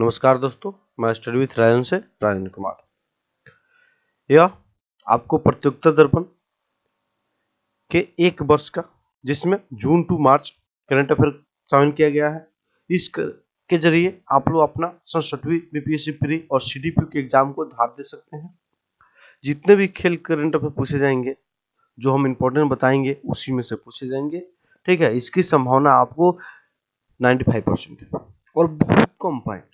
नमस्कार दोस्तों मैं स्टडी विथ रायन से रायन कुमार यह आपको प्रतियोगिता दर्पण के एक वर्ष का जिसमें June to March current affair शामिल किया गया है इस के जरिए आप लोग अपना सड़सठवीं बीपीएससी प्री और सीडीपी के एग्जाम को धार दे सकते हैं जितने भी खेल करंट अफेयर पूछे जाएंगे जो हम इम्पोर्टेंट बताएंगे उसी में से पूछे जाएंगे ठीक है इसकी संभावना आपको नाइन्टी परसेंट है और बहुत कम पॉइंट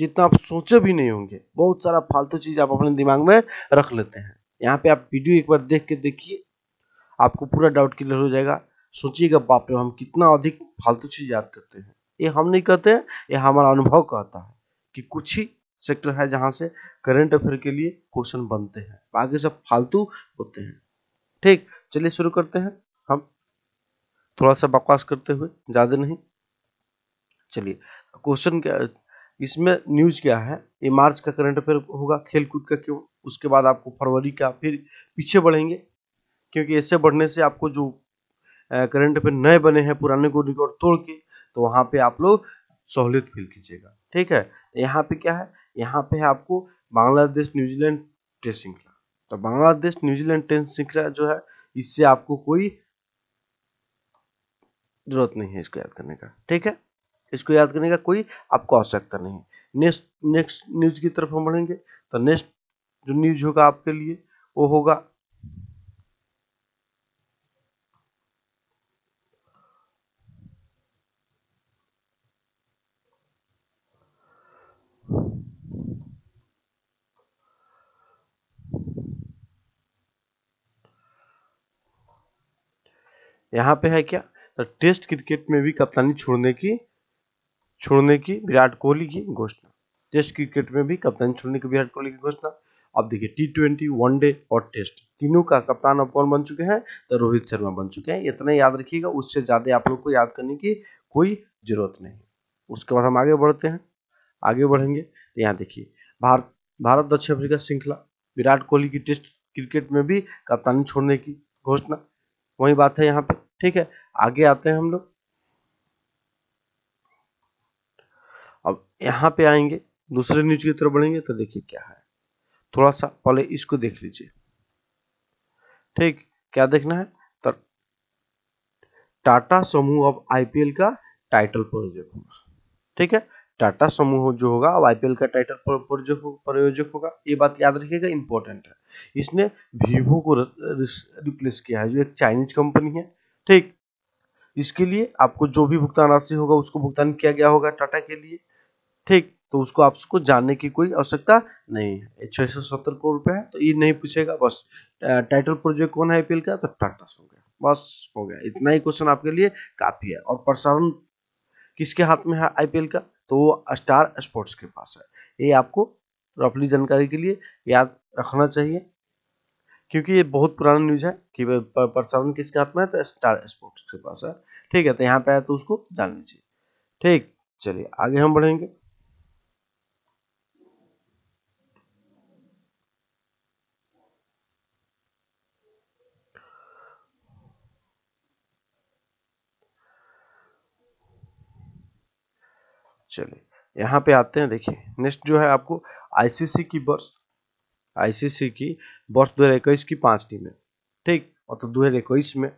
जितना आप सोचे भी नहीं होंगे बहुत सारा फालतू चीज आप अपने दिमाग में रख लेते हैं यहाँ पे आप वीडियो एक बार देख के देखिए आपको पूरा डाउट क्लियर हो जाएगा सोचिएगा बाप रे हम कितना अधिक फालतू चीज याद करते हैं ये हम नहीं कहते हैं ये हमारा अनुभव कहता है कि कुछ ही सेक्टर है जहाँ से करंट अफेयर के लिए क्वेश्चन बनते हैं बाकी सब फालतू होते हैं ठीक चलिए शुरू करते हैं हम थोड़ा सा बकवास करते हुए ज़्यादा नहीं चलिए क्वेश्चन इसमें न्यूज क्या है ये मार्च का करंट अफेयर होगा खेलकूद का क्यों उसके बाद आपको फरवरी का फिर पीछे बढ़ेंगे क्योंकि ऐसे बढ़ने से आपको जो करंट अफेयर नए बने हैं पुराने को रिकॉर्ड तोड़ के तो वहां पे आप लोग सहूलियत फील कीजिएगा ठीक है यहाँ पे क्या है यहाँ पे है आपको बांग्लादेश न्यूजीलैंड टेस्ट श्रृंखला तो बांग्लादेश न्यूजीलैंड टेस्ट श्रृंखला जो है इससे आपको कोई जरूरत नहीं है इसको याद करने का ठीक है इसको याद करने का कोई आपको आवश्यकता नहीं नेक्स्ट नेक्स्ट न्यूज की तरफ हम बढ़ेंगे तो नेक्स्ट जो न्यूज होगा आपके लिए वो होगा यहाँ पे है क्या तो टेस्ट क्रिकेट में भी कप्तानी छोड़ने की छोड़ने की विराट कोहली की घोषणा टेस्ट क्रिकेट में भी कप्तान छोड़ने की विराट कोहली की घोषणा अब देखिए टी ट्वेंटी वनडे और टेस्ट तीनों का कप्तान अब कौन बन चुके हैं तो रोहित शर्मा बन चुके हैं इतना याद रखिएगा उससे ज़्यादा आप लोग को याद करने की कोई जरूरत नहीं उसके बाद हम आगे बढ़ते हैं आगे बढ़ेंगे तो यहाँ देखिए भारत भारत दक्षिण अफ्रीका श्रृंखला विराट कोहली की टेस्ट क्रिकेट में भी कप्तानी छोड़ने की घोषणा वही बात है यहाँ पे ठीक है आगे आते हैं हम लोग अब यहां पे आएंगे दूसरे न्यूज की तरफ बढ़ेंगे तो देखिए क्या है थोड़ा सा पहले इसको देख लीजिए ठीक क्या देखना है तो टाटा समूह अब आईपीएल का टाइटल प्रोजेक्ट होगा ठीक है टाटा समूह जो होगा अब आईपीएल का टाइटल प्रायोजक होगा ये बात याद रखिएगा इंपॉर्टेंट है इसने वीवो को रिप्लेस किया है जो एक चाइनीज कंपनी है ठीक इसके लिए आपको जो भी भुगतान राशि होगा उसको भुगतान किया गया होगा टाटा के लिए ठीक तो उसको आपको जानने की कोई आवश्यकता नहीं है छह सौ सत्तर करोड़ रुपए है तो ये नहीं पूछेगा बस टाइटल प्रोजेक्ट कौन है आईपीएल का तो टाटा हो गया बस हो गया इतना ही क्वेश्चन आपके लिए काफी है और प्रसारण किसके हाथ में है आईपीएल का तो वो स्टार स्पोर्ट्स के पास है ये आपको रफली जानकारी के लिए याद रखना चाहिए क्योंकि ये बहुत पुराना न्यूज है कि प्रसारण किसके हाथ में है तो स्टार स्पोर्ट्स के पास है ठीक है तो यहाँ पे आया तो उसको जान लीजिए ठीक चलिए आगे हम बढ़ेंगे चलिए यहाँ पे आते हैं देखिए नेक्स्ट जो है आपको आईसीसी की वर्ष आईसीसी की वर्ष दो की पांच टीमें ठीक तो दो में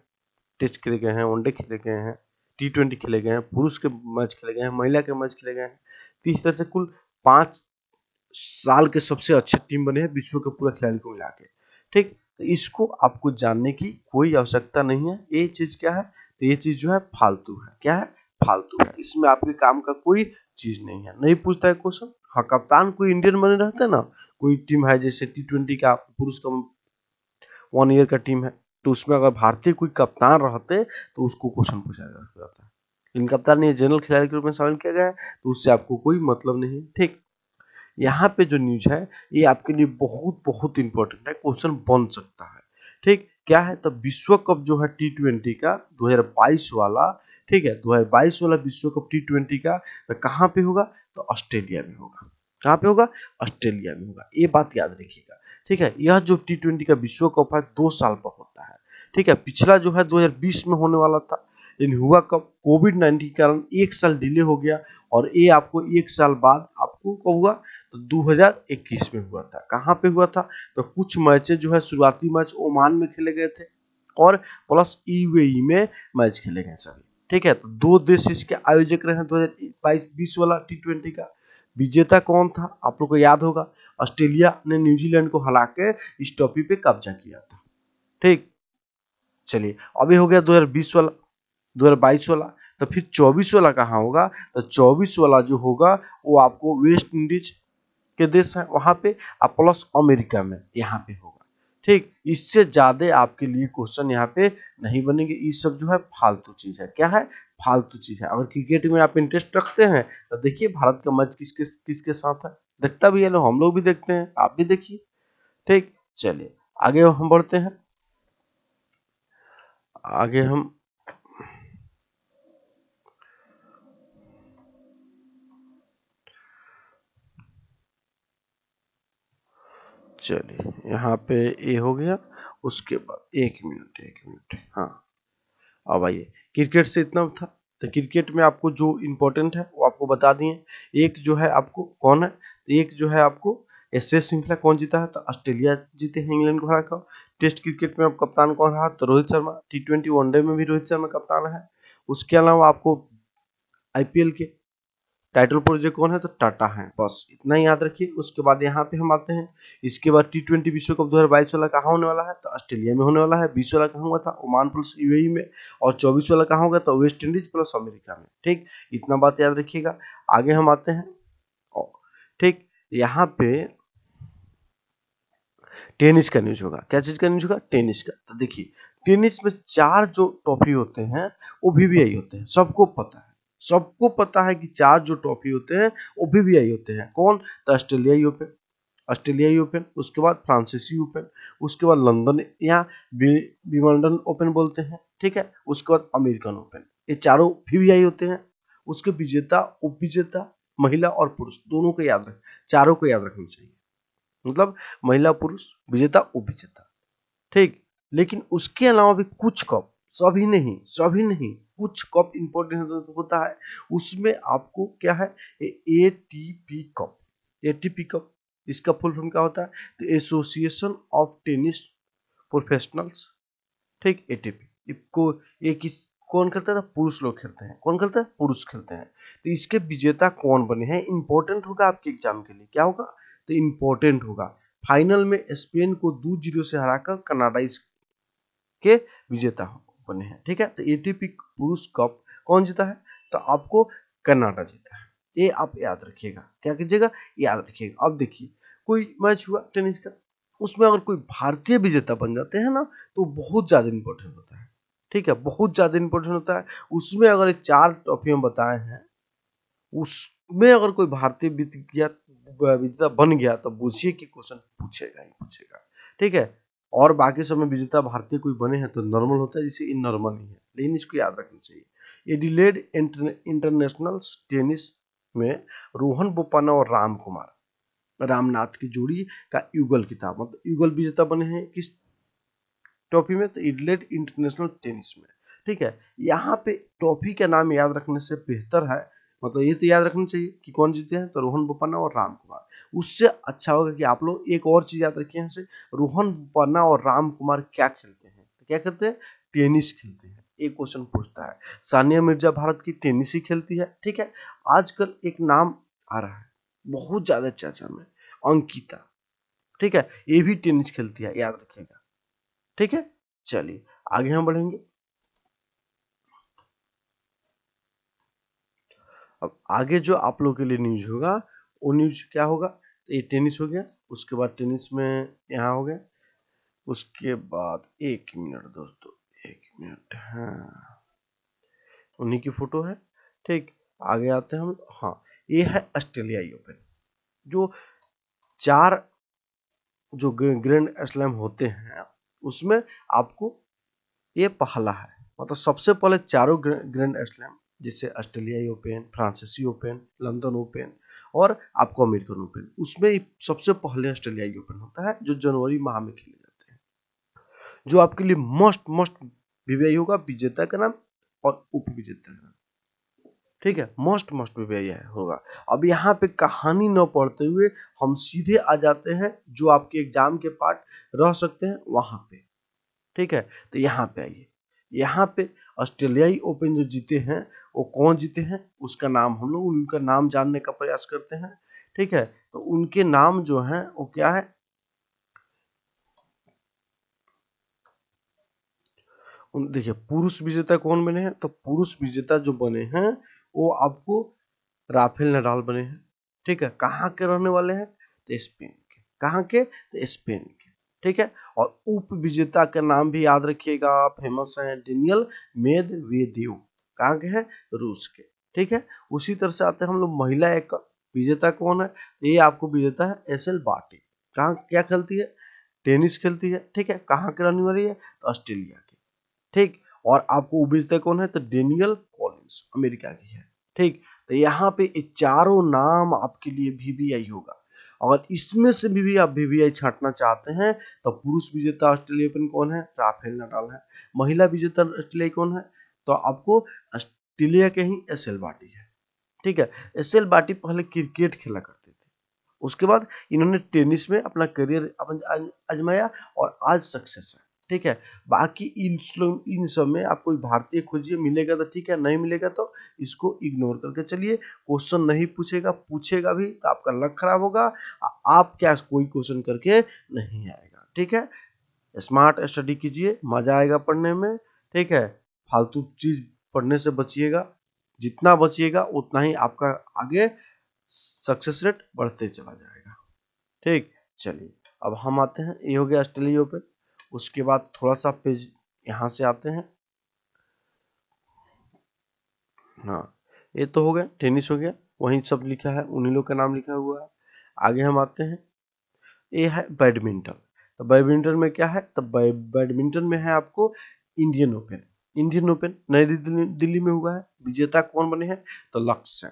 टेस्ट खेले गए हैं वनडे खेले गए हैं टी ट्वेंटी खेले गए हैं पुरुष के मैच खेले गए हैं महिला के मैच खेले गए हैं तीस तरह से कुल पांच साल के सबसे अच्छे टीम बने हैं विश्व के पूरा खिलाड़ी को मिला के ठीक तो इसको आपको जानने की कोई आवश्यकता नहीं है ये चीज़ क्या है तो ये चीज़ जो है फालतू है क्या है फालतू है इसमें आपके काम का कोई चीज नहीं है नहीं पूछता है क्वेश्चन हाँ कप्तान कोई इंडियन बने रहते हैं ना कोई टीम है जैसे टी ट्वेंटी का पुरुष का वन ईयर का टीम है तो उसमें अगर भारतीय कोई कप्तान रहते तो उसको क्वेश्चन पूछा जाता है लेकिन कप्तान ने जनरल खिलाड़ी के रूप में शामिल किया गया है तो उससे आपको कोई मतलब नहीं ठीक यहाँ पे जो न्यूज है ये आपके लिए बहुत बहुत इंपॉर्टेंट है क्वेश्चन बन सकता है ठीक क्या है तो विश्व कप जो है टी ट्वेंटी का 2022 वाला ठीक है बाईस वाला विश्व कप टी ट्वेंटी का तो कहाँ पे होगा तो ऑस्ट्रेलिया में होगा कहाँ पे होगा ऑस्ट्रेलिया में होगा ये बात याद रखिएगा ठीक है यह जो टी ट्वेंटी का विश्व कप है दो साल पर होता है ठीक है पिछला जो है 2020 में होने वाला था लेकिन हुआ कब कोविड नाइन्टीन के कारण एक साल डिले हो गया और ये आपको एक साल बाद आपको कब हुआ तो 2021 में हुआ था कहाँ पे हुआ था तो कुछ मैचें जो है शुरुआती मैच ओमान में खेले गए थे और प्लस ईवेई में मैच खेले गए सभी ठीक है तो दो देश इसके आयोजक रहे हैं दो हजार वाला टी ट्वेंटी का विजेता कौन था आप लोग को याद होगा ऑस्ट्रेलिया ने न्यूजीलैंड को हरा के इस ट्रॉफी पे कब्जा किया था ठीक चलिए अभी हो गया 2020 वाला 2022 वाला तो फिर 24 वाला कहाँ होगा तो 24 वाला जो होगा वो आपको वेस्ट इंडीज के देश है वहां पे और प्लस अमेरिका में यहाँ पे होगा ठीक इससे ज्यादा आपके लिए क्वेश्चन यहाँ पे नहीं बनेंगे ये सब जो है फालतू चीज है क्या है फालतू चीज है अगर क्रिकेट में आप इंटरेस्ट रखते हैं तो देखिए भारत का मैच किसके किसके साथ है देखता भी है लो हम लोग भी देखते हैं आप भी देखिए ठीक चलिए आगे हम बढ़ते हैं आगे हम चलिए यहाँ पे ए हो गया उसके बाद एक मिनट एक मिनट हाँ अब आइए क्रिकेट से इतना था तो क्रिकेट में आपको जो इम्पोर्टेंट है वो आपको बता दिए एक जो है आपको कौन है तो एक जो है आपको एस एस श्रृंखला कौन जीता है तो ऑस्ट्रेलिया जीते हैं इंग्लैंड को हराकर टेस्ट क्रिकेट में अब कप्तान कौन रहा तो Rohit Sharma T twenty one day में भी रोहित शर्मा कप्तान है उसके अलावा आपको आईपीएल के टाइटल प्रोजेक्ट कौन है तो टाटा है बस इतना ही याद रखिए उसके बाद यहाँ पे हम आते हैं इसके बाद टी ट्वेंटी विश्व कप दो हजार बाईस वाला कहाँ होने वाला है तो ऑस्ट्रेलिया में होने वाला है बीस वाला कहाँ हुआ था ओमान प्लस यूएई में और चौबीस वाला कहाँ होगा तो वेस्ट इंडीज प्लस अमेरिका में ठीक इतना बात याद रखिएगा आगे हम आते हैं ठीक यहाँ पे टेनिस का न्यूज होगा क्या चीज का न्यूज होगा टेनिस का तो देखिए टेनिस में चार जो ट्रॉफी होते हैं वो वीवीआई होते हैं सबको पता है सबको पता है कि चार जो ट्रॉफी होते हैं वो वीवीआई होते हैं कौन तो ऑस्ट्रेलियाई ओपन ऑस्ट्रेलियाई ओपन उसके बाद फ्रांसीसी ओपन उसके बाद लंदन या विमंडन ओपन बोलते हैं ठीक है उसके बाद अमेरिकन ओपन ये चारों वीवीआई होते हैं उसके विजेता उपविजेता महिला और पुरुष दोनों को याद रख चारों को याद रखना चाहिए मतलब महिला पुरुष विजेता उपविजेता विजेता ठीक लेकिन उसके अलावा भी कुछ कप सभी नहीं सभी नहीं कुछ कप इंपोर्टेंट होता है उसमें आपको क्या है A T P cup A T P cup इसका फुल फॉर्म क्या होता है तो एसोसिएशन ऑफ टेनिस प्रोफेशनल्स ठीक ए टी पी इसको एक इस, कौन खेलता है पुरुष लोग खेलते हैं कौन खेलता है पुरुष खेलते हैं तो इसके विजेता कौन बने हैं इंपॉर्टेंट होगा आपके एग्जाम के लिए क्या होगा तो इंपॉर्टेंट होगा फाइनल में स्पेन को दो जीरो से हराकर कनाडा इसके विजेता हो बने हैं ठीक है तो एटीपी पुरुष कप कौन जीता है तो आपको कर्नाटक जीता है ये आप याद रखिएगा क्या कीजिएगा याद रखिएगा अब देखिए कोई मैच हुआ टेनिस का उसमें अगर कोई भारतीय विजेता बन जाते हैं ना तो बहुत ज्यादा इंपॉर्टेंट होता है ठीक है बहुत ज्यादा इंपॉर्टेंट होता है उसमें अगर चार ट्रॉफियां बताए हैं उसमें अगर कोई भारतीय विजेता बन गया तो बुझिए कि क्वेश्चन पूछेगा ही पूछेगा ठीक है और बाकी सब में विजेता भारतीय कोई बने हैं तो नॉर्मल होता है जिसे इन नॉर्मल नहीं है लेकिन इसको याद रखना चाहिए एडिलेड इंटरनेशनल टेनिस में रोहन बोपाना और राम कुमार रामनाथ की जोड़ी का युगल किताब मतलब युगल विजेता बने हैं किस ट्रॉफी में तो एडिलेड इंटरनेशनल टेनिस में ठीक है यहाँ पे ट्रॉफी का नाम याद रखने से बेहतर है मतलब ये तो याद रखना चाहिए कि कौन जीते हैं तो रोहन बोपन्ना और राम कुमार उससे अच्छा होगा कि आप लोग एक और चीज याद रखिए इनसे रोहन बोपन्ना और राम कुमार क्या खेलते हैं तो क्या करते हैं टेनिस खेलते हैं एक क्वेश्चन पूछता है सानिया मिर्जा भारत की टेनिस ही खेलती है ठीक है आजकल एक नाम आ रहा है बहुत ज्यादा चर्चा में अंकिता ठीक है ये भी टेनिस खेलती है याद रखिएगा ठीक है चलिए आगे हम बढ़ेंगे अब आगे जो आप लोग के लिए न्यूज होगा उन्नीस क्या होगा तो ये टेनिस हो गया उसके बाद टेनिस में यहाँ हो गया उसके बाद एक मिनट दोस्तों एक मिनट हाँ उन्हीं की फोटो है ठीक आगे आते हैं हम हाँ ये है ऑस्ट्रेलियाई ओपन जो चार जो ग्रैंड स्लैम होते हैं उसमें आपको ये पहला है मतलब सबसे पहले चारों ग्रैंड स्लैम जैसे ऑस्ट्रेलियाई ओपन फ्रांसीसी ओपन लंदन ओपन और आपको अमेरिकन ओपन उसमें सबसे पहले ऑस्ट्रेलियाई ओपन होता है जो जनवरी माह में खेले जाते हैं जो आपके लिए मोस्ट मोस्ट वीवीआई होगा विजेता का नाम और उप विजेता का नाम ठीक है मोस्ट मोस्ट वीवीआई होगा अब यहाँ पे कहानी न पढ़ते हुए हम सीधे आ जाते हैं जो आपके एग्जाम के पार्ट रह सकते हैं वहां पे ठीक है तो यहाँ पे आइए यहाँ पे ऑस्ट्रेलियाई ओपन जो जीते हैं वो कौन जीते हैं उसका नाम हम लोग उनका नाम जानने का प्रयास करते हैं ठीक है तो उनके नाम जो हैं वो क्या है देखिए पुरुष विजेता कौन बने हैं तो पुरुष विजेता जो बने हैं वो आपको राफेल नडाल बने हैं ठीक है कहाँ के रहने वाले हैं तो स्पेन के कहा के तो स्पेन के ठीक है और उप विजेता का नाम भी याद रखिएगा फेमस है डेनियल वेदेव कहाँ के हैं रूस के ठीक है उसी तरह से आते हैं हम लोग महिला एक विजेता कौन है ये आपको विजेता है एस एल बाटी कहाँ क्या खेलती है टेनिस खेलती है ठीक है कहाँ की रहने वाली है ऑस्ट्रेलिया की ठीक और आपको विजेता कौन है तो डेनियल कॉलिंस अमेरिका की है ठीक तो यहाँ पे चारों नाम आपके लिए वीवीआई होगा अगर इसमें से भी, भी आप वीवीआई छाटना चाहते हैं तो पुरुष विजेता ऑस्ट्रेलिया ओपन कौन है राफेल नडाल है महिला विजेता ऑस्ट्रेलिया कौन है तो आपको ऑस्ट्रेलिया के ही एस एल बाटी है ठीक है एस एल बाटी पहले क्रिकेट खेला करते थे उसके बाद इन्होंने टेनिस में अपना करियर आजमाया और आज सक्सेस है ठीक है बाकी इन इन सब में आप कोई भारतीय खोजिए मिलेगा तो ठीक है नहीं मिलेगा तो इसको इग्नोर करके चलिए क्वेश्चन नहीं पूछेगा पूछेगा भी तो आपका लक खराब होगा आप क्या कोई क्वेश्चन करके नहीं आएगा ठीक है स्मार्ट स्टडी कीजिए मजा आएगा पढ़ने में ठीक है फालतू चीज पढ़ने से बचिएगा जितना बचिएगा उतना ही आपका आगे सक्सेस रेट बढ़ते चला जाएगा ठीक चलिए अब हम आते हैं ये हो गया ऑस्ट्रेलियो पे उसके बाद थोड़ा सा पेज यहाँ से आते हैं हाँ ये तो हो गया टेनिस हो गया वही सब लिखा है उन्हीं लोग का नाम लिखा हुआ है आगे हम आते हैं ये है बैडमिंटन तो बैडमिंटन में क्या है तो बैडमिंटन में है आपको इंडियन ओपन इंडियन ओपन नई दिल्ली में हुआ है विजेता कौन बने हैं तो लक्ष्य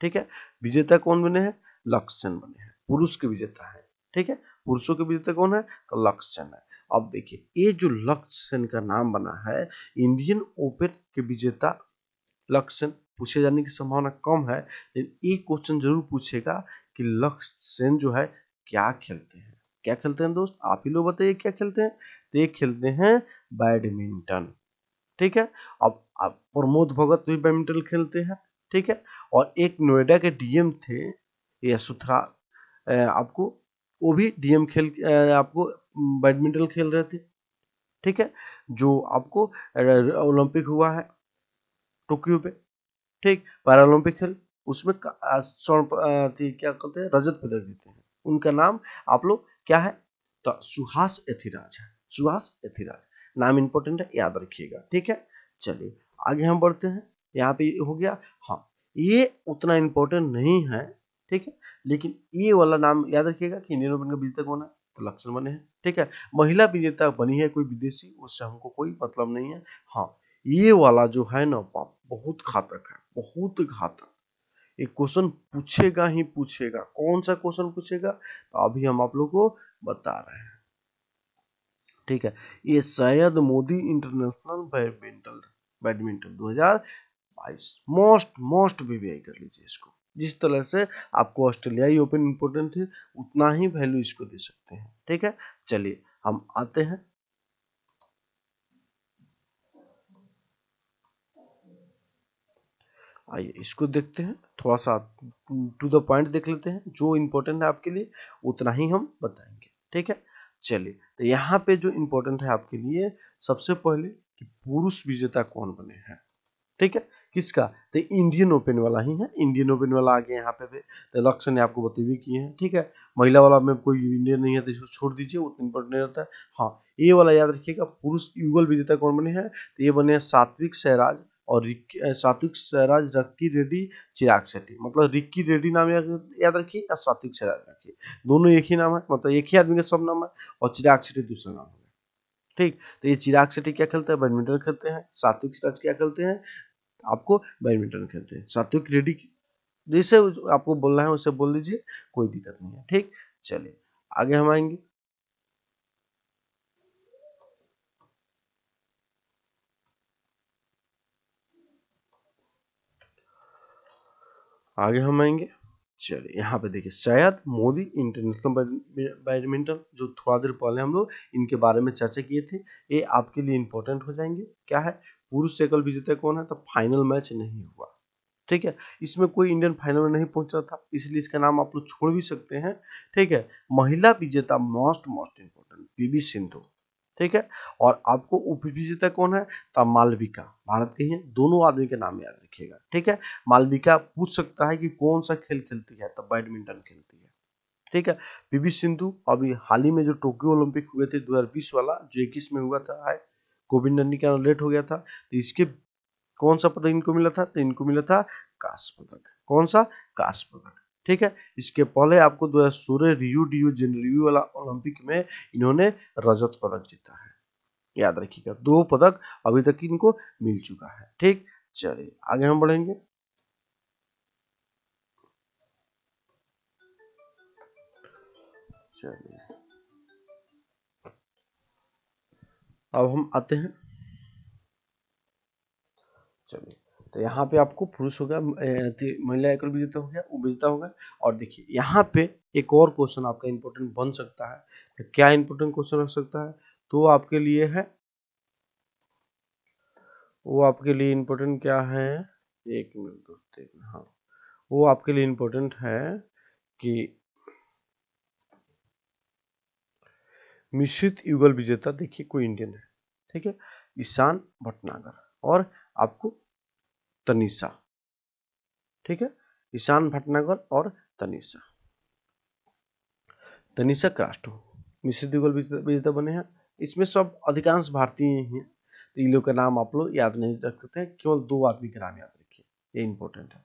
ठीक है विजेता कौन बने हैं लक्ष्य बने हैं पुरुष के विजेता है ठीक है पुरुषों के विजेता कौन है तो लक्ष्य है अब देखिए ये जो लक्ष्य का नाम बना है इंडियन ओपन के विजेता लक्ष्य पूछे जाने की संभावना कम है लेकिन एक क्वेश्चन जरूर पूछेगा कि लक्ष्य जो है क्या खेलते हैं क्या खेलते हैं दोस्त आप ही लोग बताइए क्या खेलते हैं तो ये खेलते हैं बैडमिंटन ठीक है अब प्रमोद भगत भी बैडमिंटन खेलते हैं ठीक है और एक नोएडा के डीएम थे ये सुथरा आपको वो भी डीएम खेल आपको बैडमिंटन खेल रहे थे ठीक है जो आपको ओलंपिक हुआ है टोक्यो पे ठीक पैरालंपिक खेल उसमें स्वर्ण क्या कहते हैं रजत पदक जीते हैं उनका नाम आप लोग क्या है तो सुहास एथिराज है सुहास एथिराज नाम इंपोर्टेंट है याद रखिएगा ठीक है चलिए आगे हम बढ़ते हैं यहाँ पे हो गया हाँ ये उतना इम्पोर्टेंट नहीं है ठीक है लेकिन ये वाला नाम याद रखिएगा कि इंडियन ओपन का विजेता कौन है तो लक्षण बने हैं ठीक है महिला विजेता बनी है कोई विदेशी उससे हमको कोई मतलब नहीं है हाँ ये वाला जो है ना पाप बहुत घातक है बहुत घातक एक क्वेश्चन पूछेगा ही पूछेगा कौन सा क्वेश्चन पूछेगा तो अभी हम आप लोग को बता रहे हैं ठीक है ये Syed Modi international badminton badminton 2022 most most VVI कर लीजिए इसको जिस तरह से आपको ऑस्ट्रेलियाई ओपन इंपोर्टेंट है उतना ही वैल्यू इसको दे सकते हैं ठीक है चलिए हम आते हैं आइए इसको देखते हैं थोड़ा सा टू द पॉइंट देख लेते हैं जो इंपोर्टेंट है आपके लिए उतना ही हम बताएंगे ठीक है चलिए तो यहाँ पे जो इम्पोर्टेंट है आपके लिए सबसे पहले कि पुरुष विजेता कौन बने हैं ठीक है किसका तो इंडियन ओपन वाला ही है इंडियन ओपन वाला आगे यहाँ पे भी तो लक्ष्य ने आपको बते हुए किए हैं ठीक है महिला वाला में कोई इंडियन नहीं है तो इसको छोड़ दीजिए उतना इम्पोर्टेंट नहीं होता है हाँ ये वाला याद रखिएगा पुरुष युगल विजेता कौन बने हैं तो ये बने हैं सात्विक सहराज और सात्विक सैराज रक्की रेड्डी चिराग शेट्टी मतलब रिक्की रेड्डी नाम याद रखिए या सात्विक सैराज रखिए दोनों एक ही नाम है मतलब एक ही आदमी का सब नाम है और चिराग शेट्टी दूसरा नाम है ठीक तो ये चिराग शेट्टी क्या खेलते हैं बैडमिंटन खेलते हैं सात्विक सैराज क्या खेलते हैं आपको बैडमिंटन खेलते हैं सात्विक रेड्डी जैसे आपको बोलना है उसे बोल लीजिए कोई दिक्कत नहीं है ठीक चलिए आगे हम आएंगे आगे हम आएंगे चलिए यहाँ पे देखिए शायद मोदी इंटरनेशनल बैडमिंटन जो थोड़ा देर पहले हम लोग इनके बारे में चर्चा किए थे ये आपके लिए इंपॉर्टेंट हो जाएंगे क्या है पुरुष एकल विजेता कौन है तो फाइनल मैच नहीं हुआ ठीक है इसमें कोई इंडियन फाइनल में नहीं पहुंचा था इसलिए इसका नाम आप लोग छोड़ भी सकते हैं ठीक है महिला विजेता most most important P V Sindhu ठीक है और आपको उप विजेता कौन है तो मालविका भारत के हैं दोनों आदमी के नाम याद रखिएगा ठीक है मालविका पूछ सकता है कि कौन सा खेल खेलती है तो बैडमिंटन खेलती है ठीक है पीवी सिंधु अभी हाल ही में जो टोक्यो ओलंपिक हुए थे 2020 वाला जो इक्कीस में हुआ था है कोविड नाइन्टीन के लेट हो गया था तो इसके कौन सा पदक इनको मिला था तो इनको मिला था कांस्य पदक कौन सा कांस्य पदक ठीक है इसके पहले आपको दो हजार सोलह रियू जिन जनरियू वाला ओलंपिक में इन्होंने रजत पदक जीता है याद रखिएगा दो पदक अभी तक इनको मिल चुका है ठीक चलिए आगे हम बढ़ेंगे चलिए अब हम आते हैं चलिए तो यहाँ पे आपको पुरुष होगा महिला एकल विजेता हो गया उपविजेता होगा और देखिए यहाँ पे एक और क्वेश्चन आपका इंपोर्टेंट बन सकता है तो क्या इंपोर्टेंट क्वेश्चन हो सकता है तो आपके लिए है वो आपके लिए इंपोर्टेंट क्या है एक मिनट दोस्त हाँ वो आपके लिए इंपोर्टेंट है कि मिश्रित युगल विजेता देखिए कोई इंडियन है ठीक है ईशान भटनागर और आपको तनिषा ठीक है ईशान भटनागर और तनिषा तनिषा कास्ट मिश्रित तो- युगल विजेता तो बने हैं इसमें सब अधिकांश भारतीय हैं तो इन लोग का नाम आप लोग याद नहीं रख सकते हैं केवल दो आदमी का नाम याद रखिए ये इंपॉर्टेंट है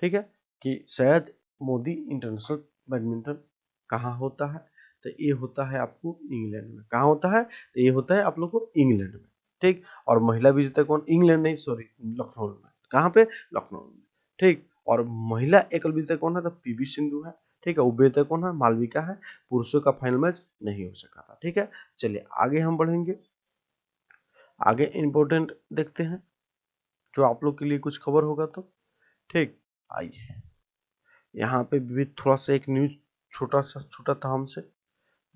ठीक है कि शायद मोदी इंटरनेशनल बैडमिंटन कहाँ होता है तो ये होता है आपको इंग्लैंड में कहाँ होता है तो ये होता है आप लोग को इंग्लैंड में ठीक और महिला विजेता कौन इंग्लैंड नहीं सॉरी लखनऊ में कहाँ पे लखनऊ में ठीक और महिला एकल विजेता कौन है तो पीवी सिंधु है ठीक है उपेता कौन है मालविका है पुरुषों का फाइनल मैच नहीं हो सका था ठीक है चलिए आगे हम बढ़ेंगे आगे इंपॉर्टेंट देखते हैं जो आप लोग के लिए कुछ खबर होगा तो ठीक आइए यहाँ पे भी थोड़ा सा एक न्यूज छोटा सा छोटा था हमसे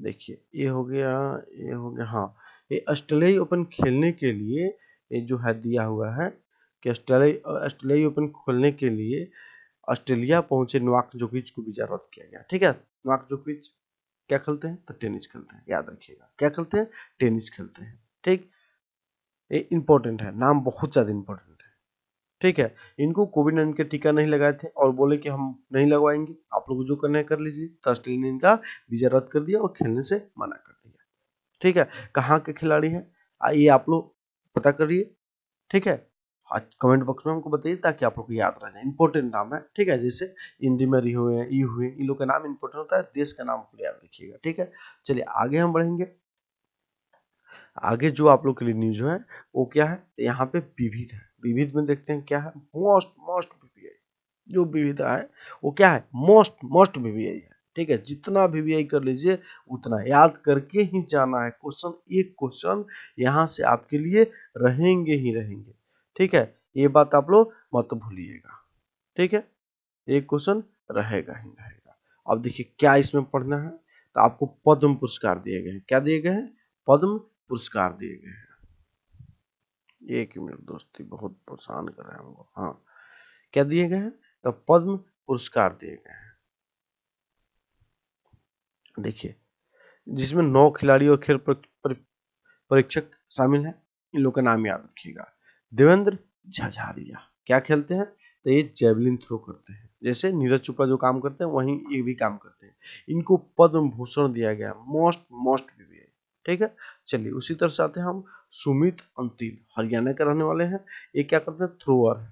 देखिए ये हो गया ये हो गया हाँ ये ऑस्ट्रेलियाई ओपन खेलने के लिए ये जो है दिया हुआ है कि ऑस्ट्रेलिया ओपन खोलने के लिए ऑस्ट्रेलिया पहुंचे नवाक जोकिच को भी जरूरत किया गया ठीक है नवाक जोकिच क्या खेलते हैं तो टेनिस खेलते हैं याद रखिएगा क्या खेलते हैं टेनिस खेलते हैं ठीक ये इंपॉर्टेंट है नाम बहुत ज़्यादा इंपॉर्टेंट है ठीक है इनको कोविड नाइन्टीन के टीका नहीं लगाए थे और बोले कि हम नहीं लगवाएंगे आप लोग जो करना है कर लीजिए तो ऑस्ट्रेलिया ने इनका वीजा रद्द कर दिया और खेलने से मना कर दिया ठीक है कहाँ के खिलाड़ी है ये आप लोग पता करिए ठीक है आज कमेंट बॉक्स में हमको बताइए ताकि आप लोग को याद रह जाए नाम है ठीक है जैसे इंडिमरी हुए ई हुए इन लोग का नाम इंपोर्टेंट होता है देश का नाम आपको याद रखिएगा ठीक है चलिए आगे हम बढ़ेंगे आगे जो आप लोग के लिए न्यूज है वो क्या है तो यहाँ पे विविध है विविध में देखते हैं क्या है मोस्ट मोस्ट बीबीआई जो विविधा है वो क्या है मोस्ट मोस्ट बीबीआई है ठीक है जितना बीबीआई कर लीजिए उतना याद करके ही जाना है क्वेश्चन एक क्वेश्चन यहाँ से आपके लिए रहेंगे ही रहेंगे ठीक है ये बात आप लोग मत भूलिएगा ठीक है एक क्वेश्चन रहेगा ही रहेगा अब देखिए क्या इसमें पढ़ना है तो आपको पद्म पुरस्कार दिए गए हैं क्या दिए गए हैं पद्म पुरस्कार दिए गए हैं एक मिनट दोस्ती बहुत परेशान कर रहे हैं हमको हाँ क्या दिए गए हैं तो पद्म पुरस्कार दिए गए हैं देखिए जिसमें नौ खिलाड़ी और खेल परीक्षक शामिल है इन लोग का नाम याद रखिएगा देवेंद्र झझारिया क्या खेलते हैं तो ये जेवलिन थ्रो करते हैं जैसे नीरज चोपड़ा जो काम करते हैं वहीं ये भी काम करते हैं इनको पद्म भूषण दिया गया मोस्ट मोस्ट ठीक है चलिए उसी तरह से आते हैं हम सुमित अंतिम हरियाणा के रहने वाले हैं ये क्या करते हैं थ्रोअर है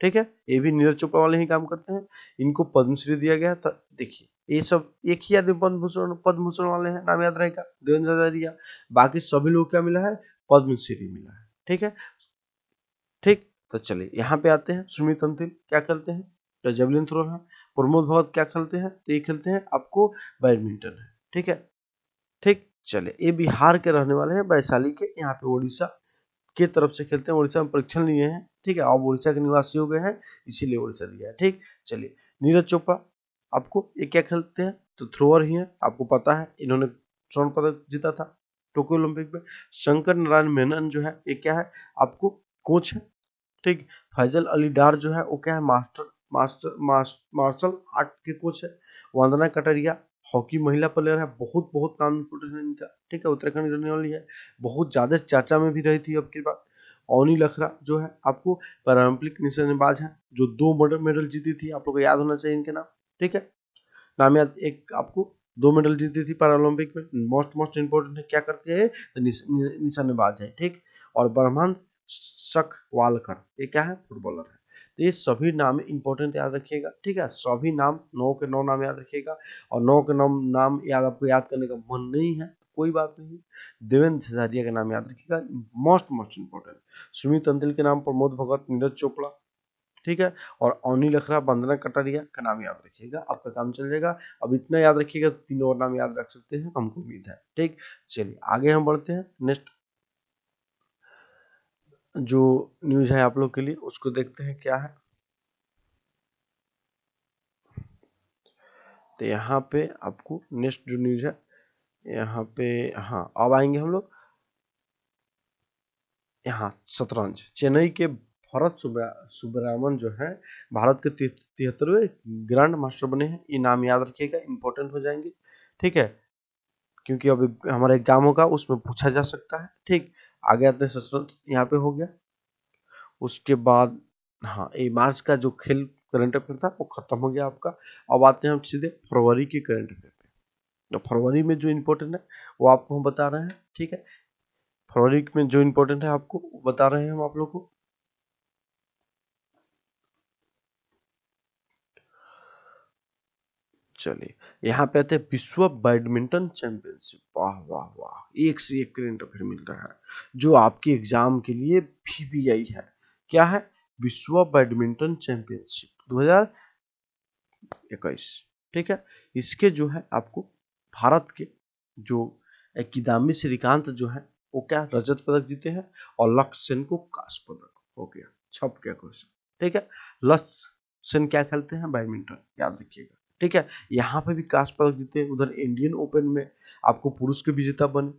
ठीक है ये भी नीरज चोपड़ा वाले ही काम करते हैं इनको पद्मश्री दिया गया था देखिए ये सब एक ही आदमी पद्मभूषण पद्मभूषण वाले हैं नाम याद रहेगा देवेंद्र हजारिया बाकी सभी लोग क्या मिला है पद्मश्री मिला है ठीक है तो चलिए यहाँ पे आते हैं सुमित अंतिल क्या खेलते हैं तो जेवलिन थ्रो है प्रमोद भगत क्या खेलते हैं तो ये खेलते हैं आपको बैडमिंटन है ठीक है ठीक चले ये बिहार के रहने वाले हैं वैशाली के यहाँ पे उड़ीसा के तरफ से खेलते हैं उड़ीसा में परीक्षण लिए हैं ठीक है अब उड़ीसा के निवासी हो गए हैं इसीलिए उड़ीसा दिया है ठीक चलिए नीरज चोपड़ा आपको ये क्या खेलते हैं तो थ्रोअर ही है आपको पता है इन्होंने स्वर्ण पदक जीता था टोक्यो ओलंपिक में शंकर नारायण मेनन जो है ये क्या है आपको कोच है ठीक फैजल अली डार जो है वो क्या है मास्टर मास्टर मार्शल आर्ट के कोच है वंदना कटरिया हॉकी महिला प्लेयर है बहुत बहुत नाम इंपोर्टेंट इनका ठीक है उत्तराखंड रहने वाली है बहुत ज़्यादा चर्चा में भी रही थी अब की बात ओनी लखरा जो है आपको पैरालंपिक निशानेबाज है जो दो मेडल मेडल जीती थी आप लोग को याद होना चाहिए इनके नाम ठीक है नाम याद एक आपको दो मेडल जीती थी पैरालंपिक में मोस्ट मोस्ट इंपोर्टेंट है क्या करती है तो निशानेबाज है ठीक और ब्रह्मांड सकवालकर ये क्या है फुटबॉलर है तो ये सभी नाम इंपॉर्टेंट याद रखिएगा ठीक है सभी नाम नौ के नौ नाम याद रखिएगा और नौ के नौ नाम याद आपको याद करने का मन नहीं है कोई बात नहीं देवेंद्र सिजारिया का नाम याद रखिएगा most most important Sumit Antil के नाम प्रमोद भगत नीरज चोपड़ा ठीक है और अवनी लखरा बंदना कटारिया का नाम याद रखिएगा आपका काम चल जाएगा अब इतना याद रखिएगा तो तीन और नाम याद रख सकते हैं हमको उम्मीद है ठीक चलिए आगे हम बढ़ते हैं नेक्स्ट जो न्यूज है आप लोग के लिए उसको देखते हैं क्या है तो यहाँ पे आपको नेक्स्ट जो न्यूज है यहाँ पे हाँ अब आएंगे हम लोग यहाँ शतरंज चेन्नई के भरत सुब्रमण जो है भारत के तिहत्तरवे ग्रैंड मास्टर बने हैं ये नाम याद रखिएगा इंपॉर्टेंट हो जाएंगे ठीक है क्योंकि अभी हमारा एग्जाम होगा उसमें पूछा जा सकता है ठीक आगे आते हैं सशरत यहाँ पे हो गया उसके बाद हाँ ये मार्च का जो खेल करंट अफेयर था वो खत्म हो गया आपका अब आते हैं हम सीधे फरवरी के करंट अफेयर पे तो फरवरी में जो इम्पोर्टेंट है वो आपको हम बता रहे हैं ठीक है फरवरी में जो इम्पोर्टेंट है आपको बता रहे हैं हम आप लोग को चलिए यहाँ पे आते हैं विश्व बैडमिंटन चैंपियनशिप वाह वाह वाह एक से एक करेंट अफेयर मिल रहा है जो आपके एग्जाम के लिए भी है क्या है विश्व बैडमिंटन चैंपियनशिप 2021 ठीक है इसके जो है आपको भारत के जो किदामी श्रीकांत जो है वो क्या रजत पदक जीते हैं और लक्ष्य सेन को काश पदक हो गया छप क्या क्वेश्चन ठीक है लक्ष्य सेन क्या खेलते हैं बैडमिंटन याद रखिएगा ठीक है यहाँ पे भी कास्ट पदक जीते उधर इंडियन ओपन में आपको पुरुष के विजेता बने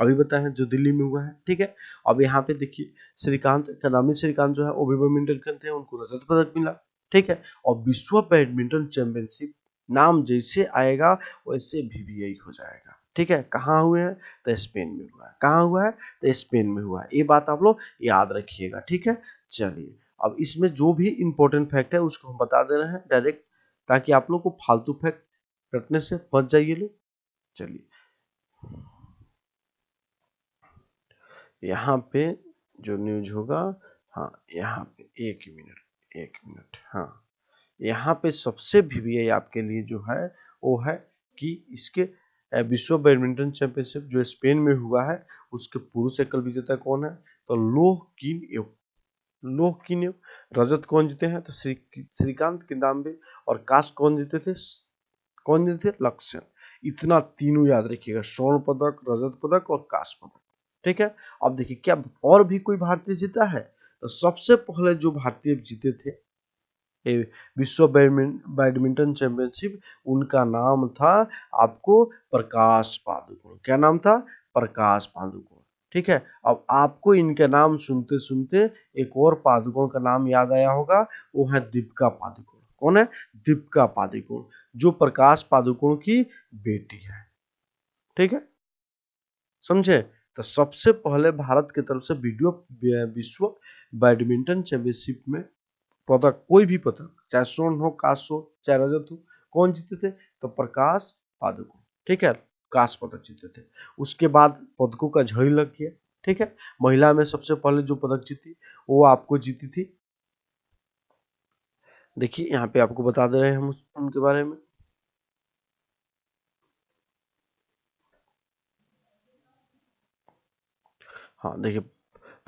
अभी बताए जो दिल्ली में हुआ है ठीक है अब यहाँ पे देखिए श्रीकांत कदामी श्रीकांत जो है वो भी बैडमिंटन खेलते हैं उनको रजत पदक मिला ठीक है और विश्व बैडमिंटन चैंपियनशिप नाम जैसे आएगा वैसे भी हो जाएगा ठीक है कहा हुए हैं तो स्पेन में हुआ है कहा हुआ है तो स्पेन में हुआ है ये बात आप लोग याद रखिएगा ठीक है चलिए अब इसमें जो भी इंपॉर्टेंट फैक्ट है उसको हम बता दे रहे हैं डायरेक्ट ताकि आप लोग को फालतू फेंक रटने से बच जाइए लोग चलिए यहाँ पे जो न्यूज होगा हाँ यहाँ पे एक मिनट एक मिनट हाँ यहाँ पे सबसे भी आपके लिए जो है वो है कि इसके विश्व बैडमिंटन चैंपियनशिप जो स्पेन में हुआ है उसके पुरुष एकल विजेता कौन है तो लोह किन लोह की रजत कौन जीते हैं तो श्री श्रीकांत किदाम्बे और काश कौन जीते थे कौन जीते थे लक्ष्य इतना तीनों याद रखिएगा स्वर्ण पदक रजत पदक और काश पदक ठीक है अब देखिए क्या और भी कोई भारतीय जीता है तो सबसे पहले जो भारतीय जीते थे विश्व बैडमिंटन चैंपियनशिप उनका नाम था आपको प्रकाश पादुकोण क्या नाम था प्रकाश पादुकोण ठीक है अब आपको इनके नाम सुनते सुनते एक और पादुकोण का नाम याद आया होगा वो है दीपिका पादुकोण कौन है दीपिका पादुकोण जो प्रकाश पादुकोण की बेटी है ठीक है समझे तो सबसे पहले भारत की तरफ से वीडियो विश्व बैडमिंटन चैंपियनशिप में पदक कोई भी पदक चाहे स्वर्ण हो काश हो चाहे रजत हो कौन जीते थे तो प्रकाश पादुकोण ठीक है पदक जीते थे उसके बाद पदकों का झड़ी लग गया ठीक है महिला में सबसे पहले जो पदक जीती वो आपको जीती थी देखिए यहाँ पे आपको बता दे रहे हैं हम उनके बारे में हाँ देखिए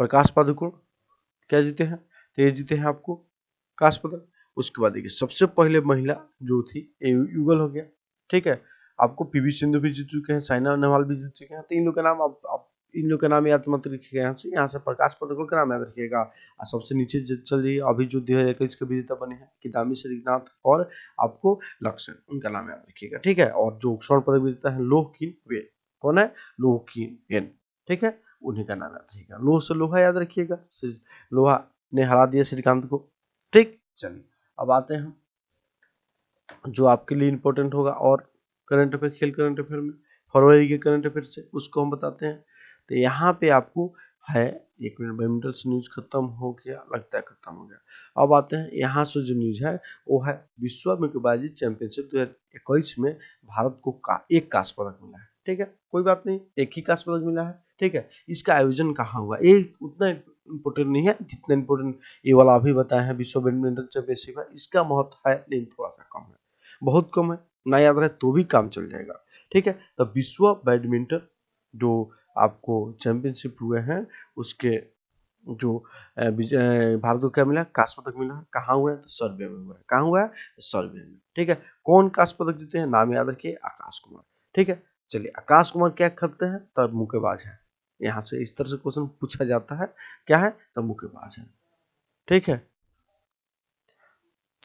प्रकाश पादुकोण क्या जीते हैं तो ये जीते हैं आपको काश पदक उसके बाद देखिए सबसे पहले महिला जो थी युगल हो गया ठीक है आपको पीवी सिंधु भी जीत चुके हैं साइना नेहवाल भी जीत चुके हैं तो इन लोग का नाम आप, आप इन लोग का नाम याद मत रखिएगा यहाँ से यहाँ से प्रकाश पादुकोण का नाम याद रखिएगा और सबसे नीचे चल रही अभी जो दो हजार इक्कीस के विजेता बने हैं किदामी श्रीनाथ और आपको लक्षण उनका नाम याद रखिएगा ठीक है और जो स्वर्ण पदक विजेता है लोह किन वे कौन है लोह किन एन ठीक है उन्हीं का नाम याद रखिएगा लोह से लोहा याद रखिएगा लोहा ने हरा दिया श्रीकांत को ठीक चलिए अब आते हैं जो आपके लिए इम्पोर्टेंट होगा और करंट अफेयर खेल करंट अफेयर में फरवरी के करंट अफेयर से उसको हम बताते हैं तो यहाँ पे आपको है एक मिनट बैडमिंटन से न्यूज खत्म हो गया लगता है खत्म हो गया अब आते हैं यहाँ से जो न्यूज है वो है विश्व मुक्केबाजी चैंपियनशिप दो हजार इक्कीस में भारत को का, एक कांस पदक मिला है ठीक है कोई बात नहीं एक ही कांस पदक मिला है ठीक है इसका आयोजन कहाँ हुआ एक उतना इम्पोर्टेंट नहीं है जितना इम्पोर्टेंट ये वाला अभी बताया है विश्व बैडमिंटन चैंपियनशिप है इसका महत्व है लेकिन थोड़ा सा कम है बहुत कम है ना याद रहे तो भी काम चल जाएगा ठीक है तो विश्व बैडमिंटन जो आपको चैंपियनशिप हुए हैं उसके जो भारत को क्या मिला कांस्य पदक मिला है कहाँ हुआ है तो सर्वे में हुआ है कहाँ हुआ है तो सर्वे में ठीक है कौन कांस्य पदक जीते हैं नाम याद रखिए आकाश कुमार ठीक है चलिए आकाश कुमार क्या खेलते हैं तब मुक्केबाज है यहाँ से इस तरह से क्वेश्चन पूछा जाता है क्या है तब मुक्केबाज है ठीक है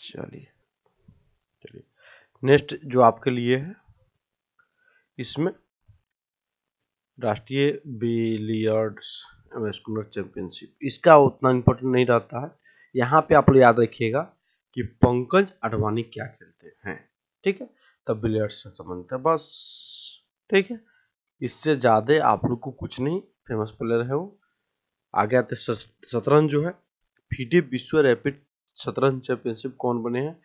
चलिए नेक्स्ट जो आपके लिए है इसमें राष्ट्रीय बिलियर्ड्स स्कूलर चैंपियनशिप इसका उतना इम्पोर्टेंट नहीं रहता है यहाँ पे आप लोग याद रखिएगा कि पंकज अडवाणी क्या खेलते हैं ठीक है तब बिलियर्ड्स से संबंधित है बस ठीक है इससे ज़्यादा आप लोग को कुछ नहीं फेमस प्लेयर है वो आगे आते शतरंज जो है फीडे विश्व रैपिड शतरंज चैंपियनशिप कौन बने हैं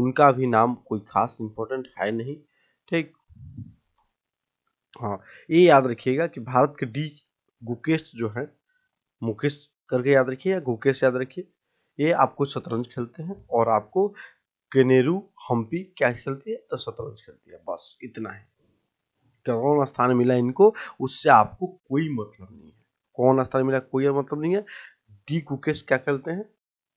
उनका भी नाम कोई खास इंपॉर्टेंट है नहीं ठीक हाँ ये याद रखिएगा कि भारत के डी गुकेश जो है मुकेश करके याद रखिए या गुकेश याद रखिए ये आपको शतरंज खेलते हैं और आपको केनेरू हम्पी क्या खेलती है तो शतरंज खेलती है बस इतना है कौन स्थान मिला इनको उससे आपको कोई मतलब नहीं है कौन स्थान मिला कोई मतलब नहीं है डी कुकेश क्या खेलते हैं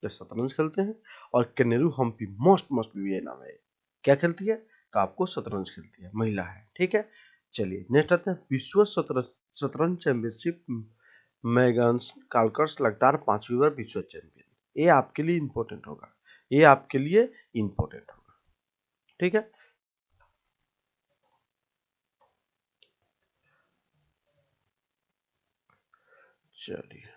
तो शतरंज खेलते हैं और Koneru Humpy most most VVI नाम है क्या खेलती है तो आपको शतरंज खेलती है महिला है ठीक है चलिए नेक्स्ट आते हैं विश्व शतरंज चैंपियनशिप मैगन्स कालकर्स लगातार पांचवी बार विश्व चैंपियन ये आपके लिए इंपॉर्टेंट होगा ये आपके लिए इंपॉर्टेंट होगा ठीक है चलिए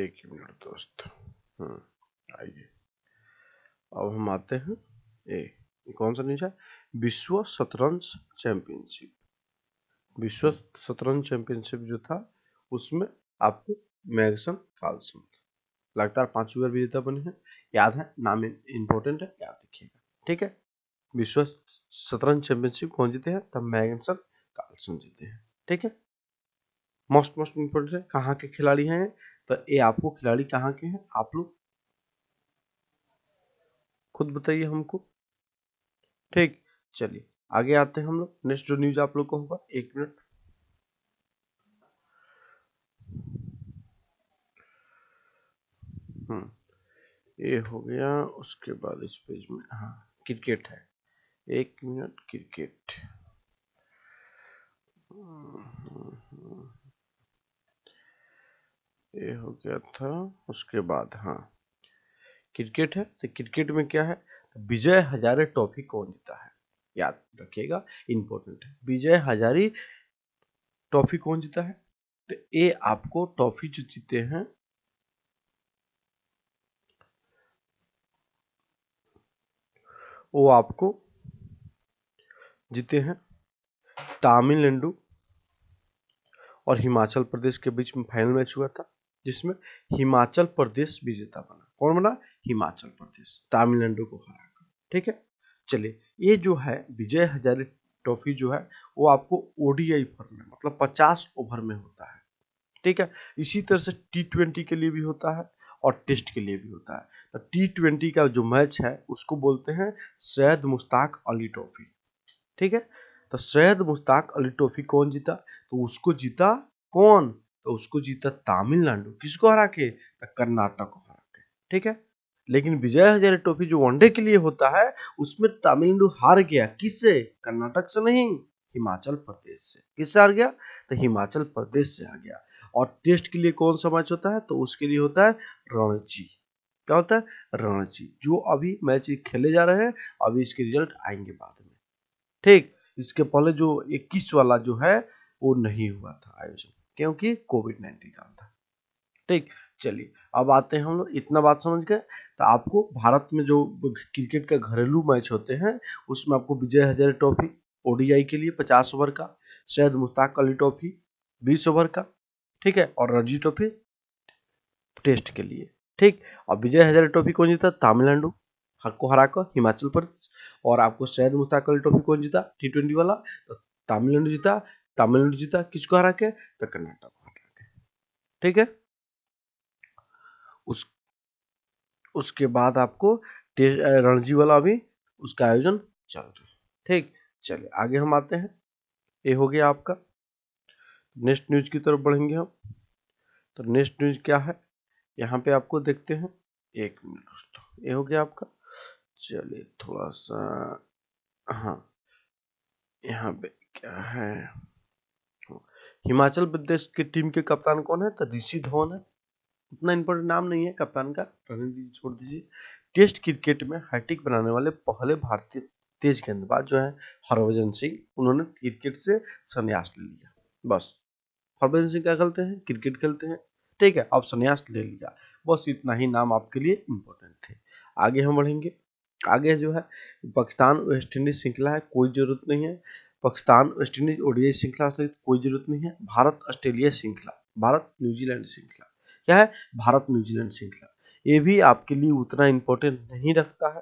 एक मिनट दोस्त हम्म, आइए अब हम आते हैं ए कौन सा नीचा विश्व शतरंज चैंपियनशिप विश्व शतरंज चैंपियनशिप जो था उसमें आपको मैगसन कार्लसन लगातार पांच बार विजेता बने हैं याद है नाम इंपॉर्टेंट है याद रखिएगा ठीक है विश्व शतरंज चैंपियनशिप कौन जीते हैं तब मैगसन कार्लसन जीते हैं ठीक है मोस्ट मोस्ट इंपोर्टेंट है कहाँ के खिलाड़ी हैं तो ये आपको खिलाड़ी कहाँ के हैं आप लोग खुद बताइए हमको ठीक चलिए आगे आते हैं हम लोग नेक्स्ट जो न्यूज आप लोग को होगा एक मिनट हम्म ये हो गया उसके बाद इस पेज में हाँ क्रिकेट है एक मिनट क्रिकेट ये हो गया था उसके बाद हाँ क्रिकेट है तो क्रिकेट में क्या है विजय हजारे ट्रॉफी कौन जीता है याद रखिएगा इंपॉर्टेंट है विजय हजारी ट्रॉफी कौन जीता है तो ये आपको ट्रॉफी जो जीते हैं वो आपको जीते हैं तमिलनाडु और हिमाचल प्रदेश के बीच में फाइनल मैच हुआ था जिसमें हिमाचल प्रदेश विजेता बना कौन बना हिमाचल प्रदेश तमिलनाडु को हराकर ठीक है चलिए ये जो है विजय हजारी ट्रॉफी जो है वो आपको ओडीआई फॉर्म में मतलब 50 ओवर में होता है ठीक है इसी तरह से टी ट्वेंटी के लिए भी होता है और टेस्ट के लिए भी होता है तो टी ट्वेंटी का जो मैच है उसको बोलते हैं सैयद मुश्ताक अली ट्रॉफी ठीक है तो सैयद मुश्ताक अली ट्रॉफी कौन जीता तो उसको जीता कौन तो उसको जीता तमिलनाडु किसको हरा के तो कर्नाटक को हरा के ठीक है लेकिन विजय हजारे ट्रॉफी जो वनडे के लिए होता है उसमें तमिलनाडु हार गया किससे कर्नाटक से नहीं हिमाचल प्रदेश से किससे हार गया तो हिमाचल प्रदेश से हार गया और टेस्ट के लिए कौन सा मैच होता है तो उसके लिए होता है रणजी क्या होता है रणजी जो अभी मैच खेले जा रहे हैं अभी इसके रिजल्ट आएंगे बाद में ठीक इसके पहले जो 21 वाला जो है वो नहीं हुआ था आयोजन क्योंकि कोविड नाइन्टीन काल था ठीक चलिए अब आते हैं हम लोग इतना बात समझ गए तो आपको भारत में जो क्रिकेट का घरेलू मैच होते हैं उसमें आपको विजय हजारे ट्रॉफी ओडीआई के लिए पचास ओवर का सैयद मुश्ताक अली ट्रॉफी बीस ओवर का ठीक है और रणजी ट्रॉफी टेस्ट के लिए ठीक और विजय हजारे ट्रॉफी कौन जीता तमिलनाडु को कर हिमाचल प्रदेश और आपको सैयद मुश्ताक अली ट्रॉफी कौन जीता टी ट्वेंटी वाला तो तमिलनाडु जीता तमिलनाडु जीता किसको हरा के तो कर्नाटक को हरा के ठीक है उस उसके बाद आपको रणजी वाला भी उसका आयोजन चल रहा है ठीक चलिए आगे हम आते हैं ये हो गया आपका नेक्स्ट न्यूज की तरफ बढ़ेंगे हम तो नेक्स्ट न्यूज क्या है यहाँ पे आपको देखते हैं एक मिनट दोस्तों ये हो गया आपका चलिए थोड़ा सा हाँ यहाँ पे क्या है हिमाचल प्रदेश की टीम के कप्तान कौन है तो ऋषि धवन है उतना इम्पोर्टेंट नाम नहीं है कप्तान का रहने जी छोड़ दीजिए टेस्ट क्रिकेट में हैट्रिक बनाने वाले पहले भारतीय तेज गेंदबाज जो है हरभजन सिंह उन्होंने क्रिकेट से संन्यास ले लिया बस हरभजन सिंह क्या खेलते हैं क्रिकेट खेलते हैं ठीक है अब संन्यास ले लिया बस इतना ही नाम आपके लिए इम्पोर्टेंट थे आगे हम बढ़ेंगे आगे जो है पाकिस्तान वेस्ट इंडीज श्रृंखला है कोई जरूरत नहीं है पाकिस्तान वेस्टइंडीज ओडीआई श्रृंखला सहित कोई जरूरत नहीं है भारत ऑस्ट्रेलिया श्रृंखला भारत न्यूजीलैंड श्रृंखला क्या है भारत न्यूजीलैंड श्रृंखला ये भी आपके लिए उतना इंपॉर्टेंट नहीं रखता है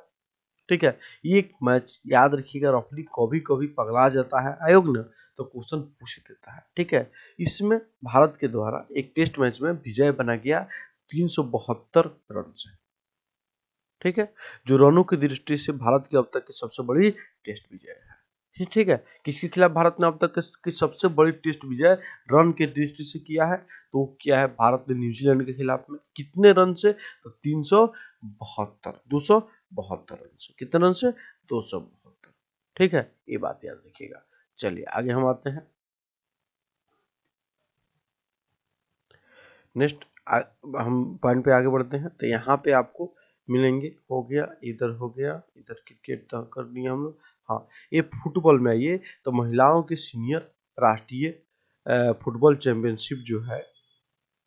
ठीक है ये एक मैच याद रखिएगा रफली कभी कभी पगला जाता है आयोग ने तो क्वेश्चन पूछ देता है ठीक है इसमें भारत के द्वारा एक टेस्ट मैच में विजय बना गया तीन रन से ठीक है जो रनों की दृष्टि से भारत की अब तक की सबसे बड़ी टेस्ट विजय है ठीक है किसके खिलाफ भारत ने अब तक की सबसे बड़ी टेस्ट विजय रन के दृष्टि से किया है तो क्या है भारत ने न्यूजीलैंड के खिलाफ में कितने रन से तो तीन सौ बहत्तर दो सौ बहत्तर रन से कितने रन से दो सौ बहत्तर ठीक है ये बात याद रखिएगा चलिए आगे हम आते हैं नेक्स्ट हम पॉइंट पे आगे बढ़ते हैं तो यहाँ पे आपको मिलेंगे हो गया इधर हो गया इधर क्रिकेट कर दिया हम लोग हाँ ये फुटबॉल में आइए तो महिलाओं के सीनियर राष्ट्रीय फुटबॉल चैंपियनशिप जो है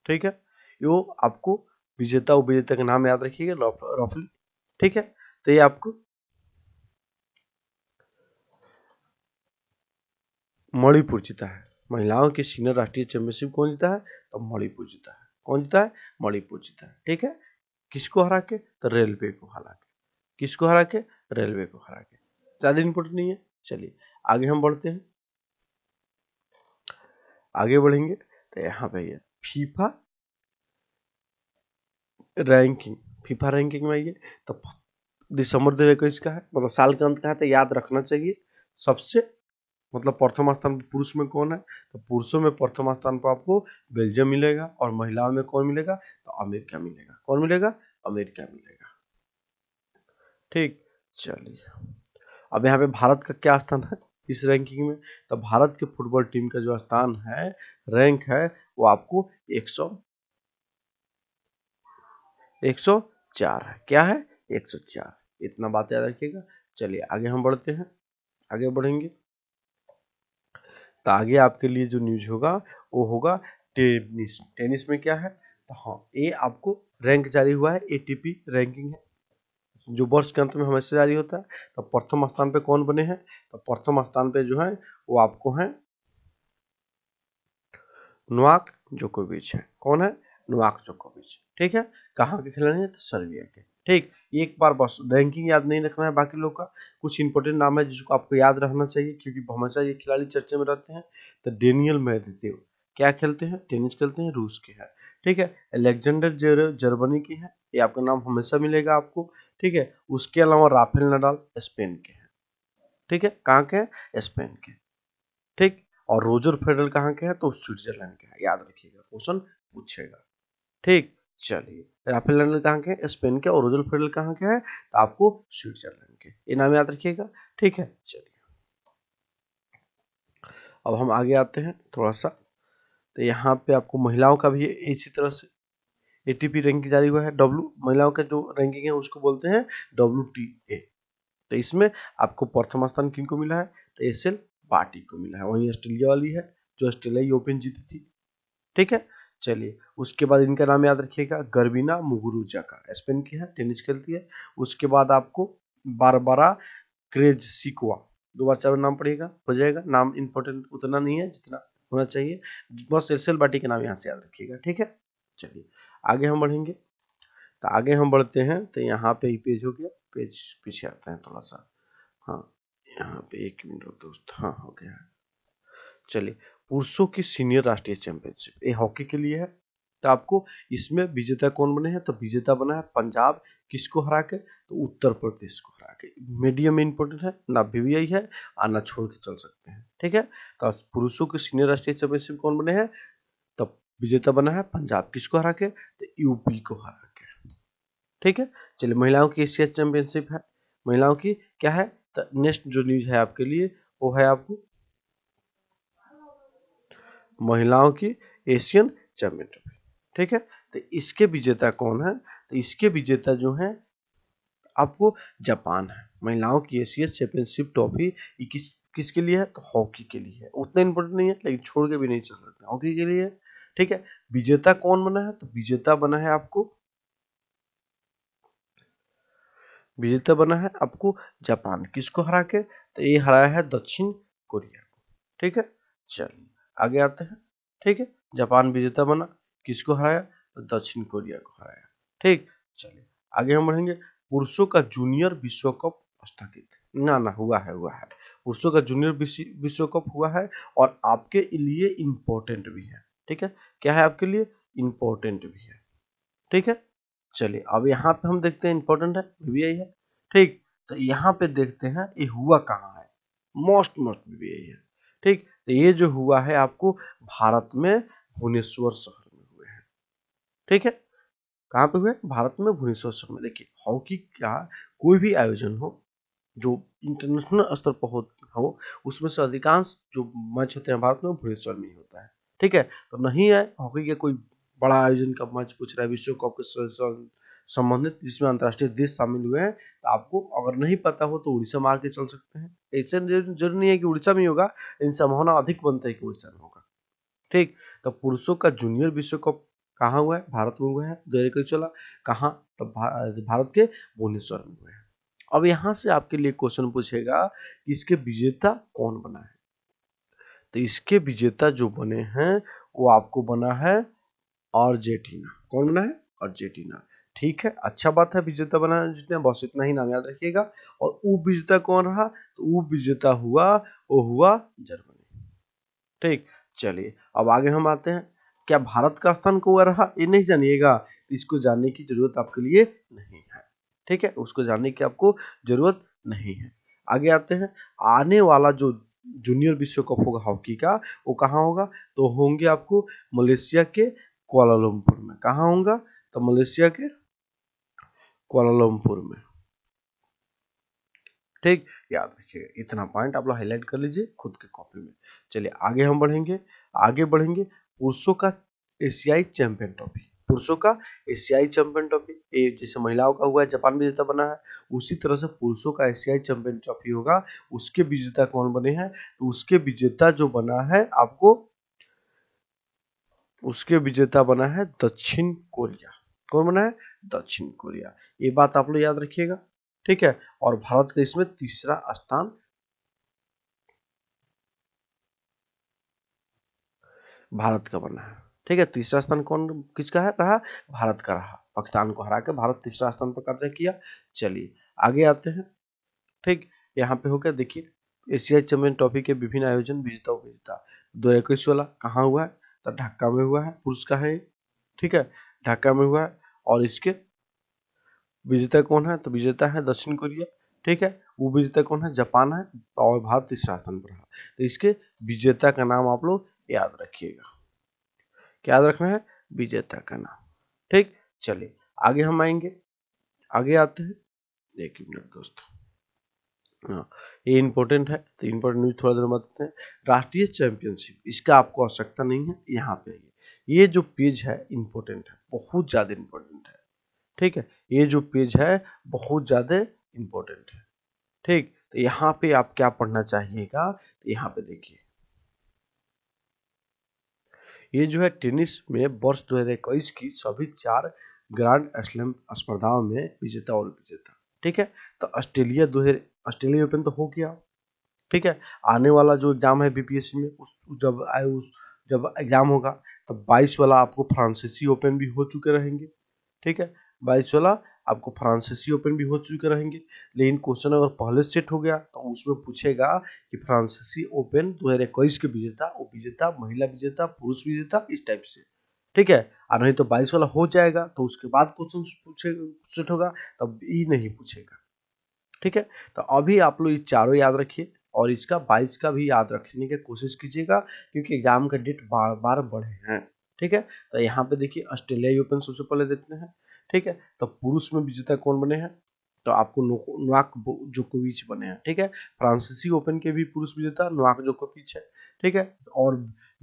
ठीक है वो आपको विजेता उपविजेता का नाम याद रखिएगा रफली ठीक है तो ये आपको मणिपुर जीता है महिलाओं के सीनियर राष्ट्रीय चैंपियनशिप कौन जीता है तो मणिपुर जीता है कौन जीता है मणिपुर जीता है ठीक है किसको हरा के तो रेलवे को हरा के किसको हरा के रेलवे को हरा के ज़्यादा इंपोर्टेंट नहीं है चलिए आगे हम बढ़ते हैं आगे बढ़ेंगे तो यहाँ पे आइए फीफा रैंकिंग फीफा रैंकिंग में आइए तो दिसंबर दो हजार का है मतलब साल के अंत का है तो याद रखना चाहिए सबसे मतलब प्रथम स्थान पुरुष में कौन है तो पुरुषों में प्रथम स्थान पर आपको बेल्जियम मिलेगा और महिलाओं में कौन मिलेगा तो अमेरिका मिलेगा कौन मिलेगा अमेरिका मिलेगा ठीक चलिए अब यहाँ पे भारत का क्या स्थान है इस रैंकिंग में तो भारत के फुटबॉल टीम का जो स्थान है रैंक है वो आपको 100 104 है क्या है 104 इतना बात याद रखिएगा चलिए आगे हम बढ़ते हैं आगे बढ़ेंगे तो आगे आपके लिए जो न्यूज होगा वो होगा टेनिस टेनिस में क्या है तो हाँ ये आपको रैंक जारी हुआ है एटीपी रैंकिंग है जो वर्ष के अंत में हमेशा जारी होता है तो प्रथम स्थान पे कौन बने हैं तो प्रथम स्थान पे जो है वो आपको है नुआक जोकोविच है कौन है नुआक जोकोविच ठीक है कहाँ के खिलाड़ी हैं तो सर्बिया के ठीक एक बार बस रैंकिंग याद नहीं रखना है बाकी लोग का कुछ इंपोर्टेंट नाम है जिसको आपको याद रखना चाहिए क्योंकि हमेशा ये खिलाड़ी चर्चे में रहते हैं तो डेनियल मेदवेदेव क्या खेलते हैं टेनिस खेलते हैं रूस के हैं ठीक है एलेक्जेंडर जर्मनी की है ये आपका नाम हमेशा मिलेगा आपको ठीक है उसके अलावा राफेल नडाल स्पेन के हैं ठीक है कहाँ के हैं स्पेन के ठीक और रोजर फेडरल कहाँ के हैं तो स्विट्जरलैंड के हैं याद रखिएगा क्वेश्चन पूछेगा ठीक चलिए राफेल नडाल कहाँ के हैं स्पेन के और रोजर फेडरल कहाँ के हैं तो आपको स्विट्जरलैंड के ये नाम याद रखिएगा ठीक है चलिए अब हम आगे आते हैं थोड़ा सा तो यहाँ पे आपको महिलाओं का भी इसी तरह से ए टी पी रैंकिंग जारी हुआ है डब्ल्यू महिलाओं का जो रैंकिंग है उसको बोलते हैं डब्ल्यू टी ए तो इसमें आपको प्रथम स्थान किन को मिला है तो एस एल पार्टी को मिला है वहीं ऑस्ट्रेलिया वाली है जो ऑस्ट्रेलिया ओपन जीती थी ठीक है चलिए उसके बाद इनका नाम याद रखिएगा गर्बिना मुगुरुजा का स्पेन की है टेनिस खेलती है उसके बाद आपको बारबारा क्रेज सिकुआ दो बार चार नाम पढ़ेगा हो जाएगा नाम इम्पोर्टेंट उतना नहीं है जितना होना चाहिए बस एल बाटी के नाम यहाँ से याद रखिएगा ठीक है चलिए आगे हम बढ़ेंगे तो आगे हम बढ़ते हैं तो यहाँ पे ही पेज हो गया पेज पीछे आते हैं थोड़ा सा हाँ यहाँ पे एक मिनट दोस्त हाँ हो गया चलिए पुरुषों की सीनियर राष्ट्रीय चैंपियनशिप ये हॉकी के लिए है तो आपको इसमें विजेता कौन बने हैं तो विजेता बना है पंजाब किसको हरा के तो उत्तर प्रदेश को हरा के मीडियम इंपोर्टेंट है ना बीवीआई है ना छोड़ के चल सकते हैं ठीक है तो पुरुषों के सीनियर राष्ट्रीय चैंपियनशिप कौन बने हैं तो विजेता बना है पंजाब किसको हरा के तो यूपी को हरा के ठीक है चलिए महिलाओं की एशिया चैंपियनशिप है महिलाओं की क्या है तो नेक्स्ट जो न्यूज है आपके लिए वो है आपको महिलाओं की एशियन चैंपियनशिप ठीक है तो इसके विजेता कौन है तो इसके विजेता जो है आपको जापान है महिलाओं की एशिया चैंपियनशिप ट्रॉफी इक्कीस किसके लिए है तो हॉकी के लिए है उतना इंपॉर्टेंट नहीं है लेकिन छोड़ के भी नहीं चल सकते हॉकी के लिए ठीक है विजेता कौन बना है तो विजेता बना है आपको विजेता बना है आपको जापान किसको हरा के तो ये हराया है दक्षिण कोरिया को ठीक है चलिए आगे आते हैं ठीक है जापान विजेता बना किसको हराया तो दक्षिण कोरिया को हराया ठीक चलिए आगे हम बढ़ेंगे पुरुषों का जूनियर विश्व कप स्थगित ना ना हुआ है हुआ है पुरुषों का जूनियर विश्व कप हुआ है और आपके लिए इम्पोर्टेंट भी है ठीक है क्या है आपके लिए इम्पोर्टेंट भी है ठीक है चलिए अब यहाँ पे हम देखते हैं इम्पोर्टेंट है बीबीआई है ठीक तो यहाँ पे देखते हैं ये हुआ कहाँ है मोस्ट मोस्ट वीवीआई है ठीक तो ये जो हुआ है आपको भारत में भुवनेश्वर शहर ठीक है कहां पे हुए भारत में भुवनेश्वर में देखिए हॉकी का कोई भी आयोजन हो जो इंटरनेशनल स्तर पर हो उसमें से अधिकांश जो मैच होते हैं भारत में भुवनेश्वर में ही होता है ठीक है तो नहीं है हॉकी के कोई बड़ा आयोजन का मैच पूछ रहा है विश्व कप के संबंधित जिसमें अंतरराष्ट्रीय देश शामिल हुए हैं तो आपको अगर नहीं पता हो तो उड़ीसा मार के चल सकते हैं ऐसे जरूरी नहीं है कि उड़ीसा में होगा इन संभावना अधिक बनता है कि उड़ीसा में होगा ठीक तो पुरुषों का जूनियर विश्व कप कहाँ हुआ है भारत में हुआ है तो चला कहाँ तो भारत के भुवनेश्वर में हुआ है अब यहाँ से आपके लिए क्वेश्चन पूछेगा कि इसके विजेता कौन बना है तो इसके विजेता जो बने हैं वो आपको बना है अर्जेंटीना कौन बना है अर्जेंटीना ठीक है अच्छा बात है विजेता बना जितने बस इतना ही नाम याद रखिएगा और उप विजेता कौन रहा तो उप विजेता हुआ वो हुआ जर्मनी ठीक चलिए अब आगे हम आते हैं क्या भारत का स्थान कौआ रहा ये नहीं जानिएगा इसको जानने की जरूरत आपके लिए नहीं है ठीक है उसको जानने की आपको जरूरत नहीं है आगे आते हैं आने वाला जो जूनियर विश्व कप होगा हॉकी का वो कहाँ होगा तो होंगे आपको मलेशिया के कोलालमपुर में कहा होगा तो मलेशिया के कोलालमपुर में ठीक याद रखिएगा इतना पॉइंट आप लोग हाईलाइट कर लीजिए खुद के कॉपी में चलिए आगे हम बढ़ेंगे आगे बढ़ेंगे पुरुषों का एशियाई चैंपियन ट्रॉफी पुरुषों का एशियाई चैंपियन ट्रॉफी जैसे महिलाओं का हुआ है जापान विजेता बना है उसी तरह से पुरुषों का एशियाई चैंपियन ट्रॉफी होगा उसके विजेता कौन बने हैं तो उसके विजेता जो बना है आपको उसके विजेता बना है दक्षिण कोरिया कौन बना है दक्षिण कोरिया ये बात आप लोग याद रखिएगा ठीक है और भारत का इसमें तीसरा स्थान भारत का बना है ठीक है तीसरा स्थान कौन किसका है रहा भारत का रहा पाकिस्तान को हरा के भारत तीसरा स्थान पर कब्जा किया चलिए आगे आते हैं ठीक यहाँ पे हो गया देखिए एशियाई चैंपियन ट्रॉफी के विभिन्न आयोजन विजेता उपजेता दो इक्कीस वाला कहाँ हुआ है तो ढाका में हुआ है पुरुष का है ठीक है ढाका में हुआ है और इसके विजेता कौन है तो विजेता है दक्षिण कोरिया ठीक है वो विजेता कौन है जापान है और भारत तीसरा स्थान पर रहा तो इसके विजेता का नाम आप लोग याद रखिएगा क्या याद रखना है विजेता का नाम ठीक चलिए आगे हम आएंगे आगे आते हैं एक मिनट दोस्तों हाँ, ये इंपोर्टेंट है तो इंपोर्टेंट न्यूज थोड़ा देर बाद हैं राष्ट्रीय चैंपियनशिप इसका आपको आवश्यकता नहीं है यहाँ पे ये जो पेज है इंपॉर्टेंट है बहुत ज़्यादा इंपॉर्टेंट है ठीक है ये जो पेज है बहुत ज़्यादा इंपोर्टेंट है ठीक तो यहाँ पे आप क्या पढ़ना चाहिएगा तो यहाँ पे देखिए ये जो है टेनिस में वर्ष दो की सभी चार ग्रांड स्लैम स्पर्धाओं में विजेता और विजेता ठीक है तो ऑस्ट्रेलिया दो ऑस्ट्रेलिया ओपन तो हो गया ठीक है आने वाला जो एग्जाम है बीपीएससी में उस जब आए उस जब एग्जाम होगा तब 22 वाला आपको फ्रांसीसी ओपन भी हो चुके रहेंगे ठीक है 22 वाला आपको फ्रांसीसी ओपन भी हो चुके रहेंगे लेकिन क्वेश्चन अगर पहले सेट हो गया तो उसमें पूछेगा कि फ्रांसीसी ओपन दो हजार इक्कीस के विजेता उप विजेता महिला विजेता पुरुष विजेता इस टाइप से ठीक है और नहीं तो बाईस वाला हो जाएगा तो उसके बाद क्वेश्चन सेट होगा तब ये नहीं पूछेगा ठीक है तो अभी आप लोग ये चारों याद रखिए और इसका बाईस का भी याद रखने की कोशिश कीजिएगा क्योंकि एग्जाम का डेट बार बार बढ़े हैं ठीक है तो यहाँ पे देखिए ऑस्ट्रेलिया ओपन सबसे पहले देखते हैं ठीक है तो पुरुष में विजेता कौन बने हैं तो आपको नोवाक जोकोविच बने हैं ठीक है फ्रांसीसी ओपन के भी पुरुष विजेता नोवाक जोकोविच है ठीक है और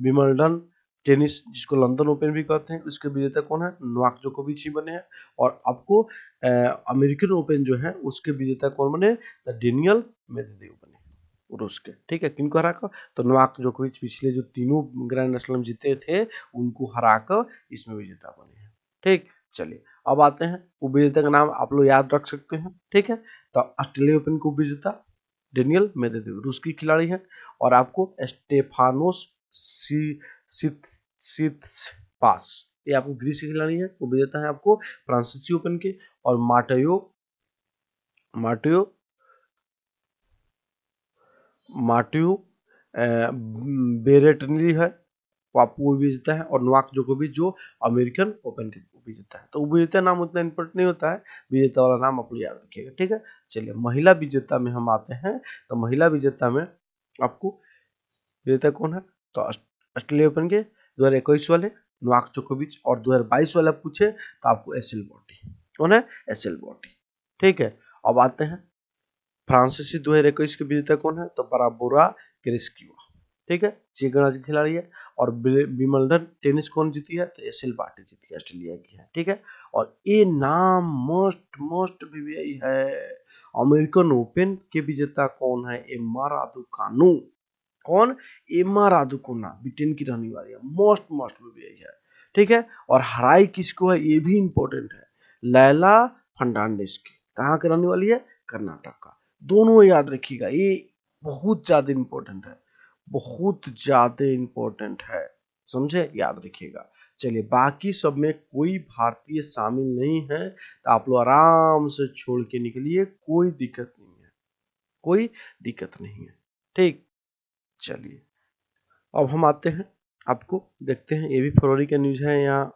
विमल्डन टेनिस जिसको लंदन ओपन भी कहते हैं उसके विजेता कौन है नोवाक जोकोविच ही बने हैं और आपको अमेरिकन ओपन जो है उसके विजेता कौन बने तो डेनियल मेदेदेव बने रूस के ठीक है किनको हरा कर तो नोवाक जोकोविच पिछले जो तीनों ग्रैंड स्लैम जीते थे उनको हरा कर इसमें विजेता बने हैं ठीक चलिए अब आते हैं उपविजेता का नाम आप लोग याद रख सकते हैं ठीक है तो ऑस्ट्रेलिया ओपन के उपविजेता डेनियल मेदेदेव रूस की खिलाड़ी है और आपको स्टेफानोस पास ये आपको ग्रीस की खिलाड़ी है उपविजेता है आपको फ्रांसीसी ओपन के और माटयो माटयो माटियो बेरेटनली है वो आपको विजेता है और नोवाक जोकोविच जो अमेरिकन ओपन के विजेता है तो विजेता नाम उतना इंपोर्टेंट नहीं होता है विजेता वाला नाम आपको याद रखिएगा ठीक है चलिए महिला विजेता में हम आते हैं तो महिला विजेता में आपको विजेता कौन है तो ऑस्ट्रेलिया ओपन के दो हजार इक्कीस वाले नोवाक जोकोविच और 2022 वाला पूछे तो आपको एस एल बॉटी कौन है एस एल बॉटी ठीक है अब आते हैं फ्रांसीसी दो हजार इक्कीस के विजेता कौन है तो बराबोरा क्रिस्क्यू ठीक है जी गणराज खिलाड़ी है और विमलधर टेनिस कौन जीती है तो एसिल बाटी जीती है ऑस्ट्रेलिया की है ठीक है और ये नाम मोस्ट मोस्ट भी है अमेरिकन ओपन के विजेता कौन है एम आर कानू कौन एम आर ब्रिटेन की रहने वाली है मोस्ट मोस्ट भी है ठीक है और हराई किसको है ये भी इंपॉर्टेंट है लैला फर्नांडिस की कहाँ की रहने वाली है कर्नाटक का दोनों याद रखिएगा ये बहुत ज्यादा इंपॉर्टेंट है बहुत ज़्यादा इंपॉर्टेंट है समझे याद रखिएगा चलिए बाकी सब में कोई भारतीय शामिल नहीं है तो आप लोग आराम से छोड़ के निकलिए कोई दिक्कत नहीं है कोई दिक्कत नहीं है ठीक चलिए अब हम आते हैं आपको देखते हैं ये भी फरवरी का न्यूज है यहाँ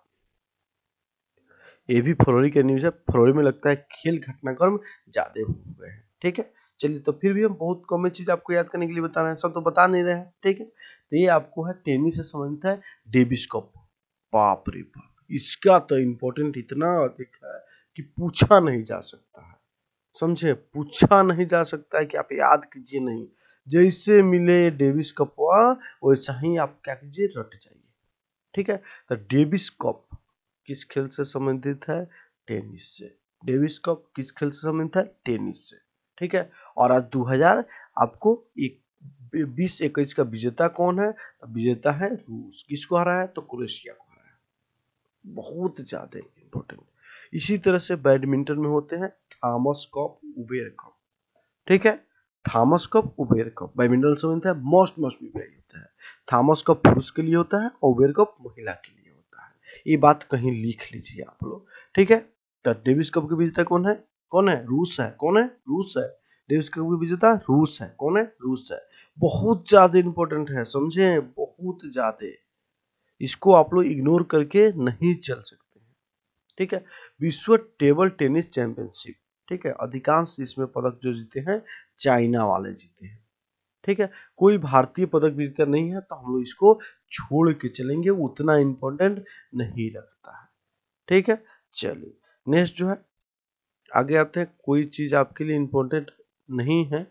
ये भी फरवरी का न्यूज है फरवरी में लगता है खेल घटनाक्रम ज्यादा हो गए हैं ठीक है चलिए तो फिर भी हम बहुत कॉमन चीज आपको याद करने के लिए बता रहे हैं सब तो बता नहीं रहे हैं ठीक है तो ये आपको है टेनिस से संबंधित है डेविस कप बाप रे बाप इसका तो इम्पोर्टेंट इतना अधिक है कि पूछा नहीं जा सकता है समझे पूछा नहीं जा सकता है कि आप याद कीजिए नहीं जैसे मिले डेविस कप वैसा ही आप क्या कीजिए रट जाइए ठीक है तो डेविस कप किस खेल से संबंधित है टेनिस से डेविस कप किस खेल से संबंधित है टेनिस से ठीक है और आज 2000 आपको एक बीस इक्कीस का विजेता कौन है विजेता है रूस किसको हरा है तो क्रोएशिया को हरा है बहुत ज्यादा इंपॉर्टेंट इसी तरह से बैडमिंटन में होते हैं थॉमस कप उबेर कप ठीक है Thomas cup Uber cup badminton से बनता है मोस्ट मोस्ट विवेक होता है थॉमस कप पुरुष के लिए होता है और उबेर कप महिला के लिए होता है ये बात कहीं लिख लीजिए आप लोग ठीक है तो डेविस कप के विजेता कौन है कौन है रूस है कौन है रूस है डेविस कप की विजेता रूस है कौन है रूस है बहुत ज्यादा इंपॉर्टेंट है समझे बहुत ज्यादा इसको आप लोग इग्नोर करके नहीं चल सकते हैं ठीक है विश्व टेबल टेनिस चैंपियनशिप ठीक है अधिकांश इसमें पदक जो जीते हैं चाइना वाले जीते हैं ठीक है कोई भारतीय पदक विजेता नहीं है तो हम लोग इसको छोड़ के चलेंगे उतना इंपॉर्टेंट नहीं रखता है ठीक है चलिए नेक्स्ट जो है आगे आते हैं कोई चीज़ आपके लिए इंपॉर्टेंट नहीं है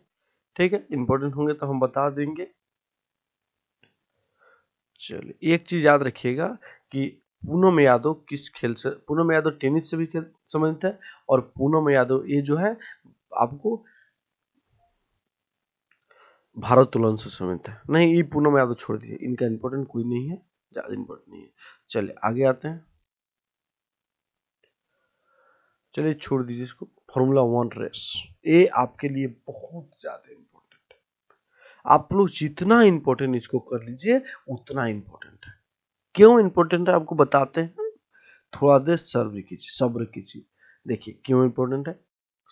ठीक है इंपॉर्टेंट होंगे तो हम बता देंगे चलिए एक चीज़ याद रखिएगा कि पूनम यादव किस खेल से पूनम यादव टेनिस से भी खेल संबंधित है और पूनम यादव ये जो है आपको भारोत्तोलन से संबंधित है नहीं ये पूनम यादव छोड़ दीजिए इनका इंपोर्टेंट कोई नहीं है ज़्यादा इम्पोर्टेंट नहीं है चलिए आगे आते हैं चलिए छोड़ दीजिए इसको फॉर्मूला वन रेस ये आपके लिए बहुत ज़्यादा इंपॉर्टेंट है आप लोग जितना इम्पोर्टेंट इसको कर लीजिए उतना इम्पोर्टेंट है क्यों इम्पोर्टेंट है आपको बताते हैं थोड़ा देर सर्व कीजिए सब्र कीजिए देखिए क्यों इम्पोर्टेंट है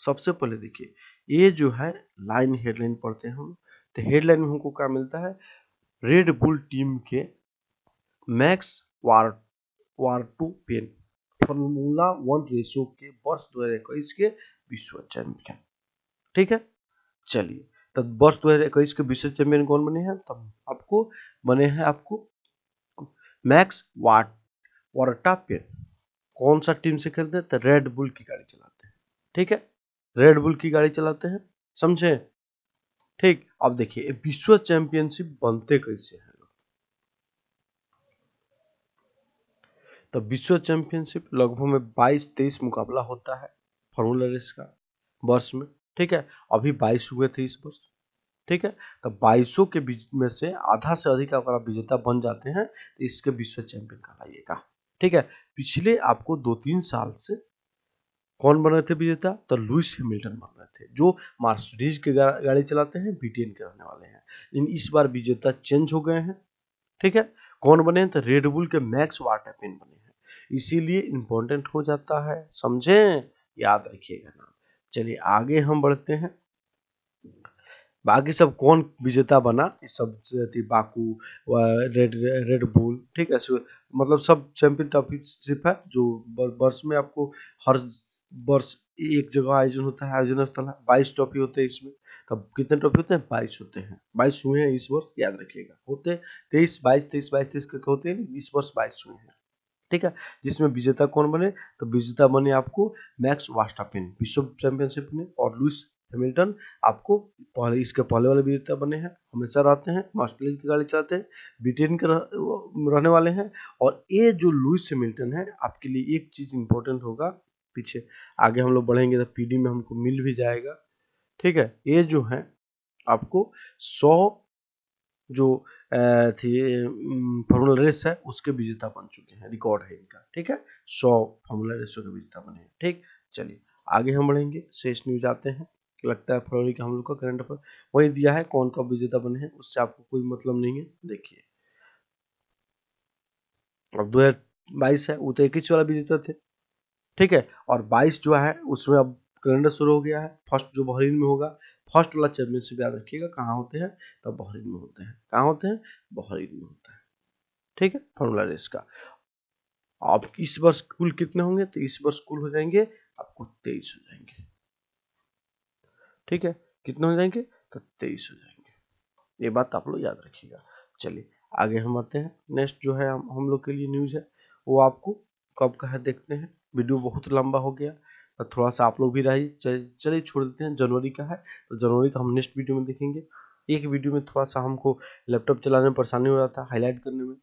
सबसे पहले देखिए ये जो है लाइन हेडलाइन पढ़ते हैं हम तो हेडलाइन में हमको क्या मिलता है रेड बुल टीम के मैक्स वार वार टू पेन फॉर्मूला वन रेशो के वर्ष दो हजार इक्कीस के विश्व चैंपियन ठीक है चलिए तब वर्ष दो हजार इक्कीस के विश्व चैंपियन कौन बने हैं तब आपको बने हैं आपको मैक्स वाट वार्टापियर कौन सा टीम से खेलते हैं तो रेड बुल की गाड़ी चलाते हैं ठीक है रेड बुल की गाड़ी चलाते हैं समझे ठीक अब देखिए विश्व चैंपियनशिप बनते कैसे है तो विश्व चैंपियनशिप लगभग में 22 तेईस मुकाबला होता है फॉर्मूला रेस का वर्ष में ठीक है अभी 22 हुए थे इस वर्ष ठीक है तो बाईसों के बीच में से आधा से अधिक अगर आप विजेता बन जाते हैं तो इसके विश्व चैंपियन कहलाइएगा ठीक है पिछले आपको दो तीन साल से कौन बन रहे थे विजेता तो लुइस हेमिल्टन बन रहे थे जो मार्सडीज के गाड़ी चलाते हैं बीटीएन के रहने वाले हैं इन इस बार विजेता चेंज हो गए हैं ठीक है कौन बने तो रेडबुल के मैक्स वाटापिन बने हैं इसीलिए इम्पोर्टेंट हो जाता है समझे याद रखिएगा नाम चलिए आगे हम बढ़ते हैं बाकी सब कौन विजेता बना सब बाकू रेड रेड बुल ठीक है मतलब सब चैंपियन ट्रॉफीशिप है जो वर्ष में आपको हर वर्ष एक जगह आयोजन होता है आयोजन स्थल है बाईस ट्रॉफी होते हैं इसमें कब कितने ट्रॉफी होते हैं बाईस होते हैं बाईस हुए हैं इस वर्ष याद रखिएगा होते तेईस बाईस तेईस बाईस तेईस करके होते हैं इस वर्ष बाईस हुए हैं ठीक है जिसमें विजेता कौन बने तो विजेता बने आपको मैक्स वास्टापिन विश्व चैंपियनशिप में और लुइस हेमिल्टन आपको पहले इसके पहले वाले विजेता बने हैं हमेशा रहते हैं मास्टरलिन की गाड़ी चलाते हैं ब्रिटेन के रहने वाले हैं और ये जो लुइस हेमिल्टन है आपके लिए एक चीज इंपॉर्टेंट होगा पीछे आगे हम लोग बढ़ेंगे तो पीडी में हमको मिल भी जाएगा ठीक है ये जो है आपको सौ जो थी फॉर्मूला रेस है उसके विजेता बन चुके हैं रिकॉर्ड है इनका ठीक है सौ फॉर्मूला रेसों के विजेता बने हैं ठीक चलिए आगे हम बढ़ेंगे शेष न्यूज आते हैं लगता है फरवरी का हम लोग का करंट अफेयर वही दिया है कौन कब विजेता बने हैं उससे आपको कोई मतलब नहीं है देखिए अब दो हजार बाईस है वो तो इक्कीस वाला विजेता थे ठीक है और बाईस जो है उसमें अब कैलेंडर शुरू हो गया है फर्स्ट जो बहरीन में होगा फर्स्ट वाला चैंपियनशिप याद रखिएगा कहाँ होते हैं तो बहरीन में होते हैं कहाँ होते हैं बहरीन में होता है ठीक है फॉर्मूला रेस का आप इस वर्ष कुल कितने होंगे तो इस वर्ष कुल हो जाएंगे आपको तेईस हो जाएंगे ठीक है कितने हो जाएंगे तो तेईस हो जाएंगे ये बात आप लोग याद रखिएगा चलिए आगे हम आते हैं नेक्स्ट जो है हम, हम लोग के लिए न्यूज़ है वो आपको कब का है देखते हैं वीडियो बहुत लंबा हो गया तो थोड़ा सा आप लोग भी रहिए चलिए छोड़ देते हैं जनवरी का है तो जनवरी का तो हम नेक्स्ट वीडियो में देखेंगे एक वीडियो में थोड़ा सा हमको लैपटॉप चलाने में परेशानी हो रहा था हाईलाइट करने में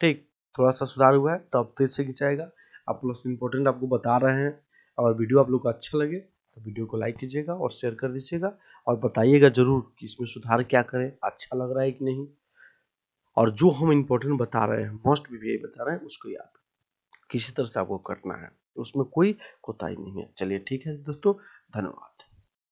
ठीक थोड़ा सा सुधार हुआ है तो अब तेज से खिंचाएगा आप लोग इंपॉर्टेंट आपको बता रहे हैं और वीडियो आप लोग को अच्छा लगे तो वीडियो को लाइक कीजिएगा और शेयर कर दीजिएगा और बताइएगा जरूर कि इसमें सुधार क्या करें अच्छा लग रहा है कि नहीं और जो हम इम्पोर्टेंट बता रहे हैं मोस्ट भी यही बता रहे हैं उसको याद किसी तरह से आपको करना है उसमें कोई कोताही नहीं है चलिए ठीक है दोस्तों धन्यवाद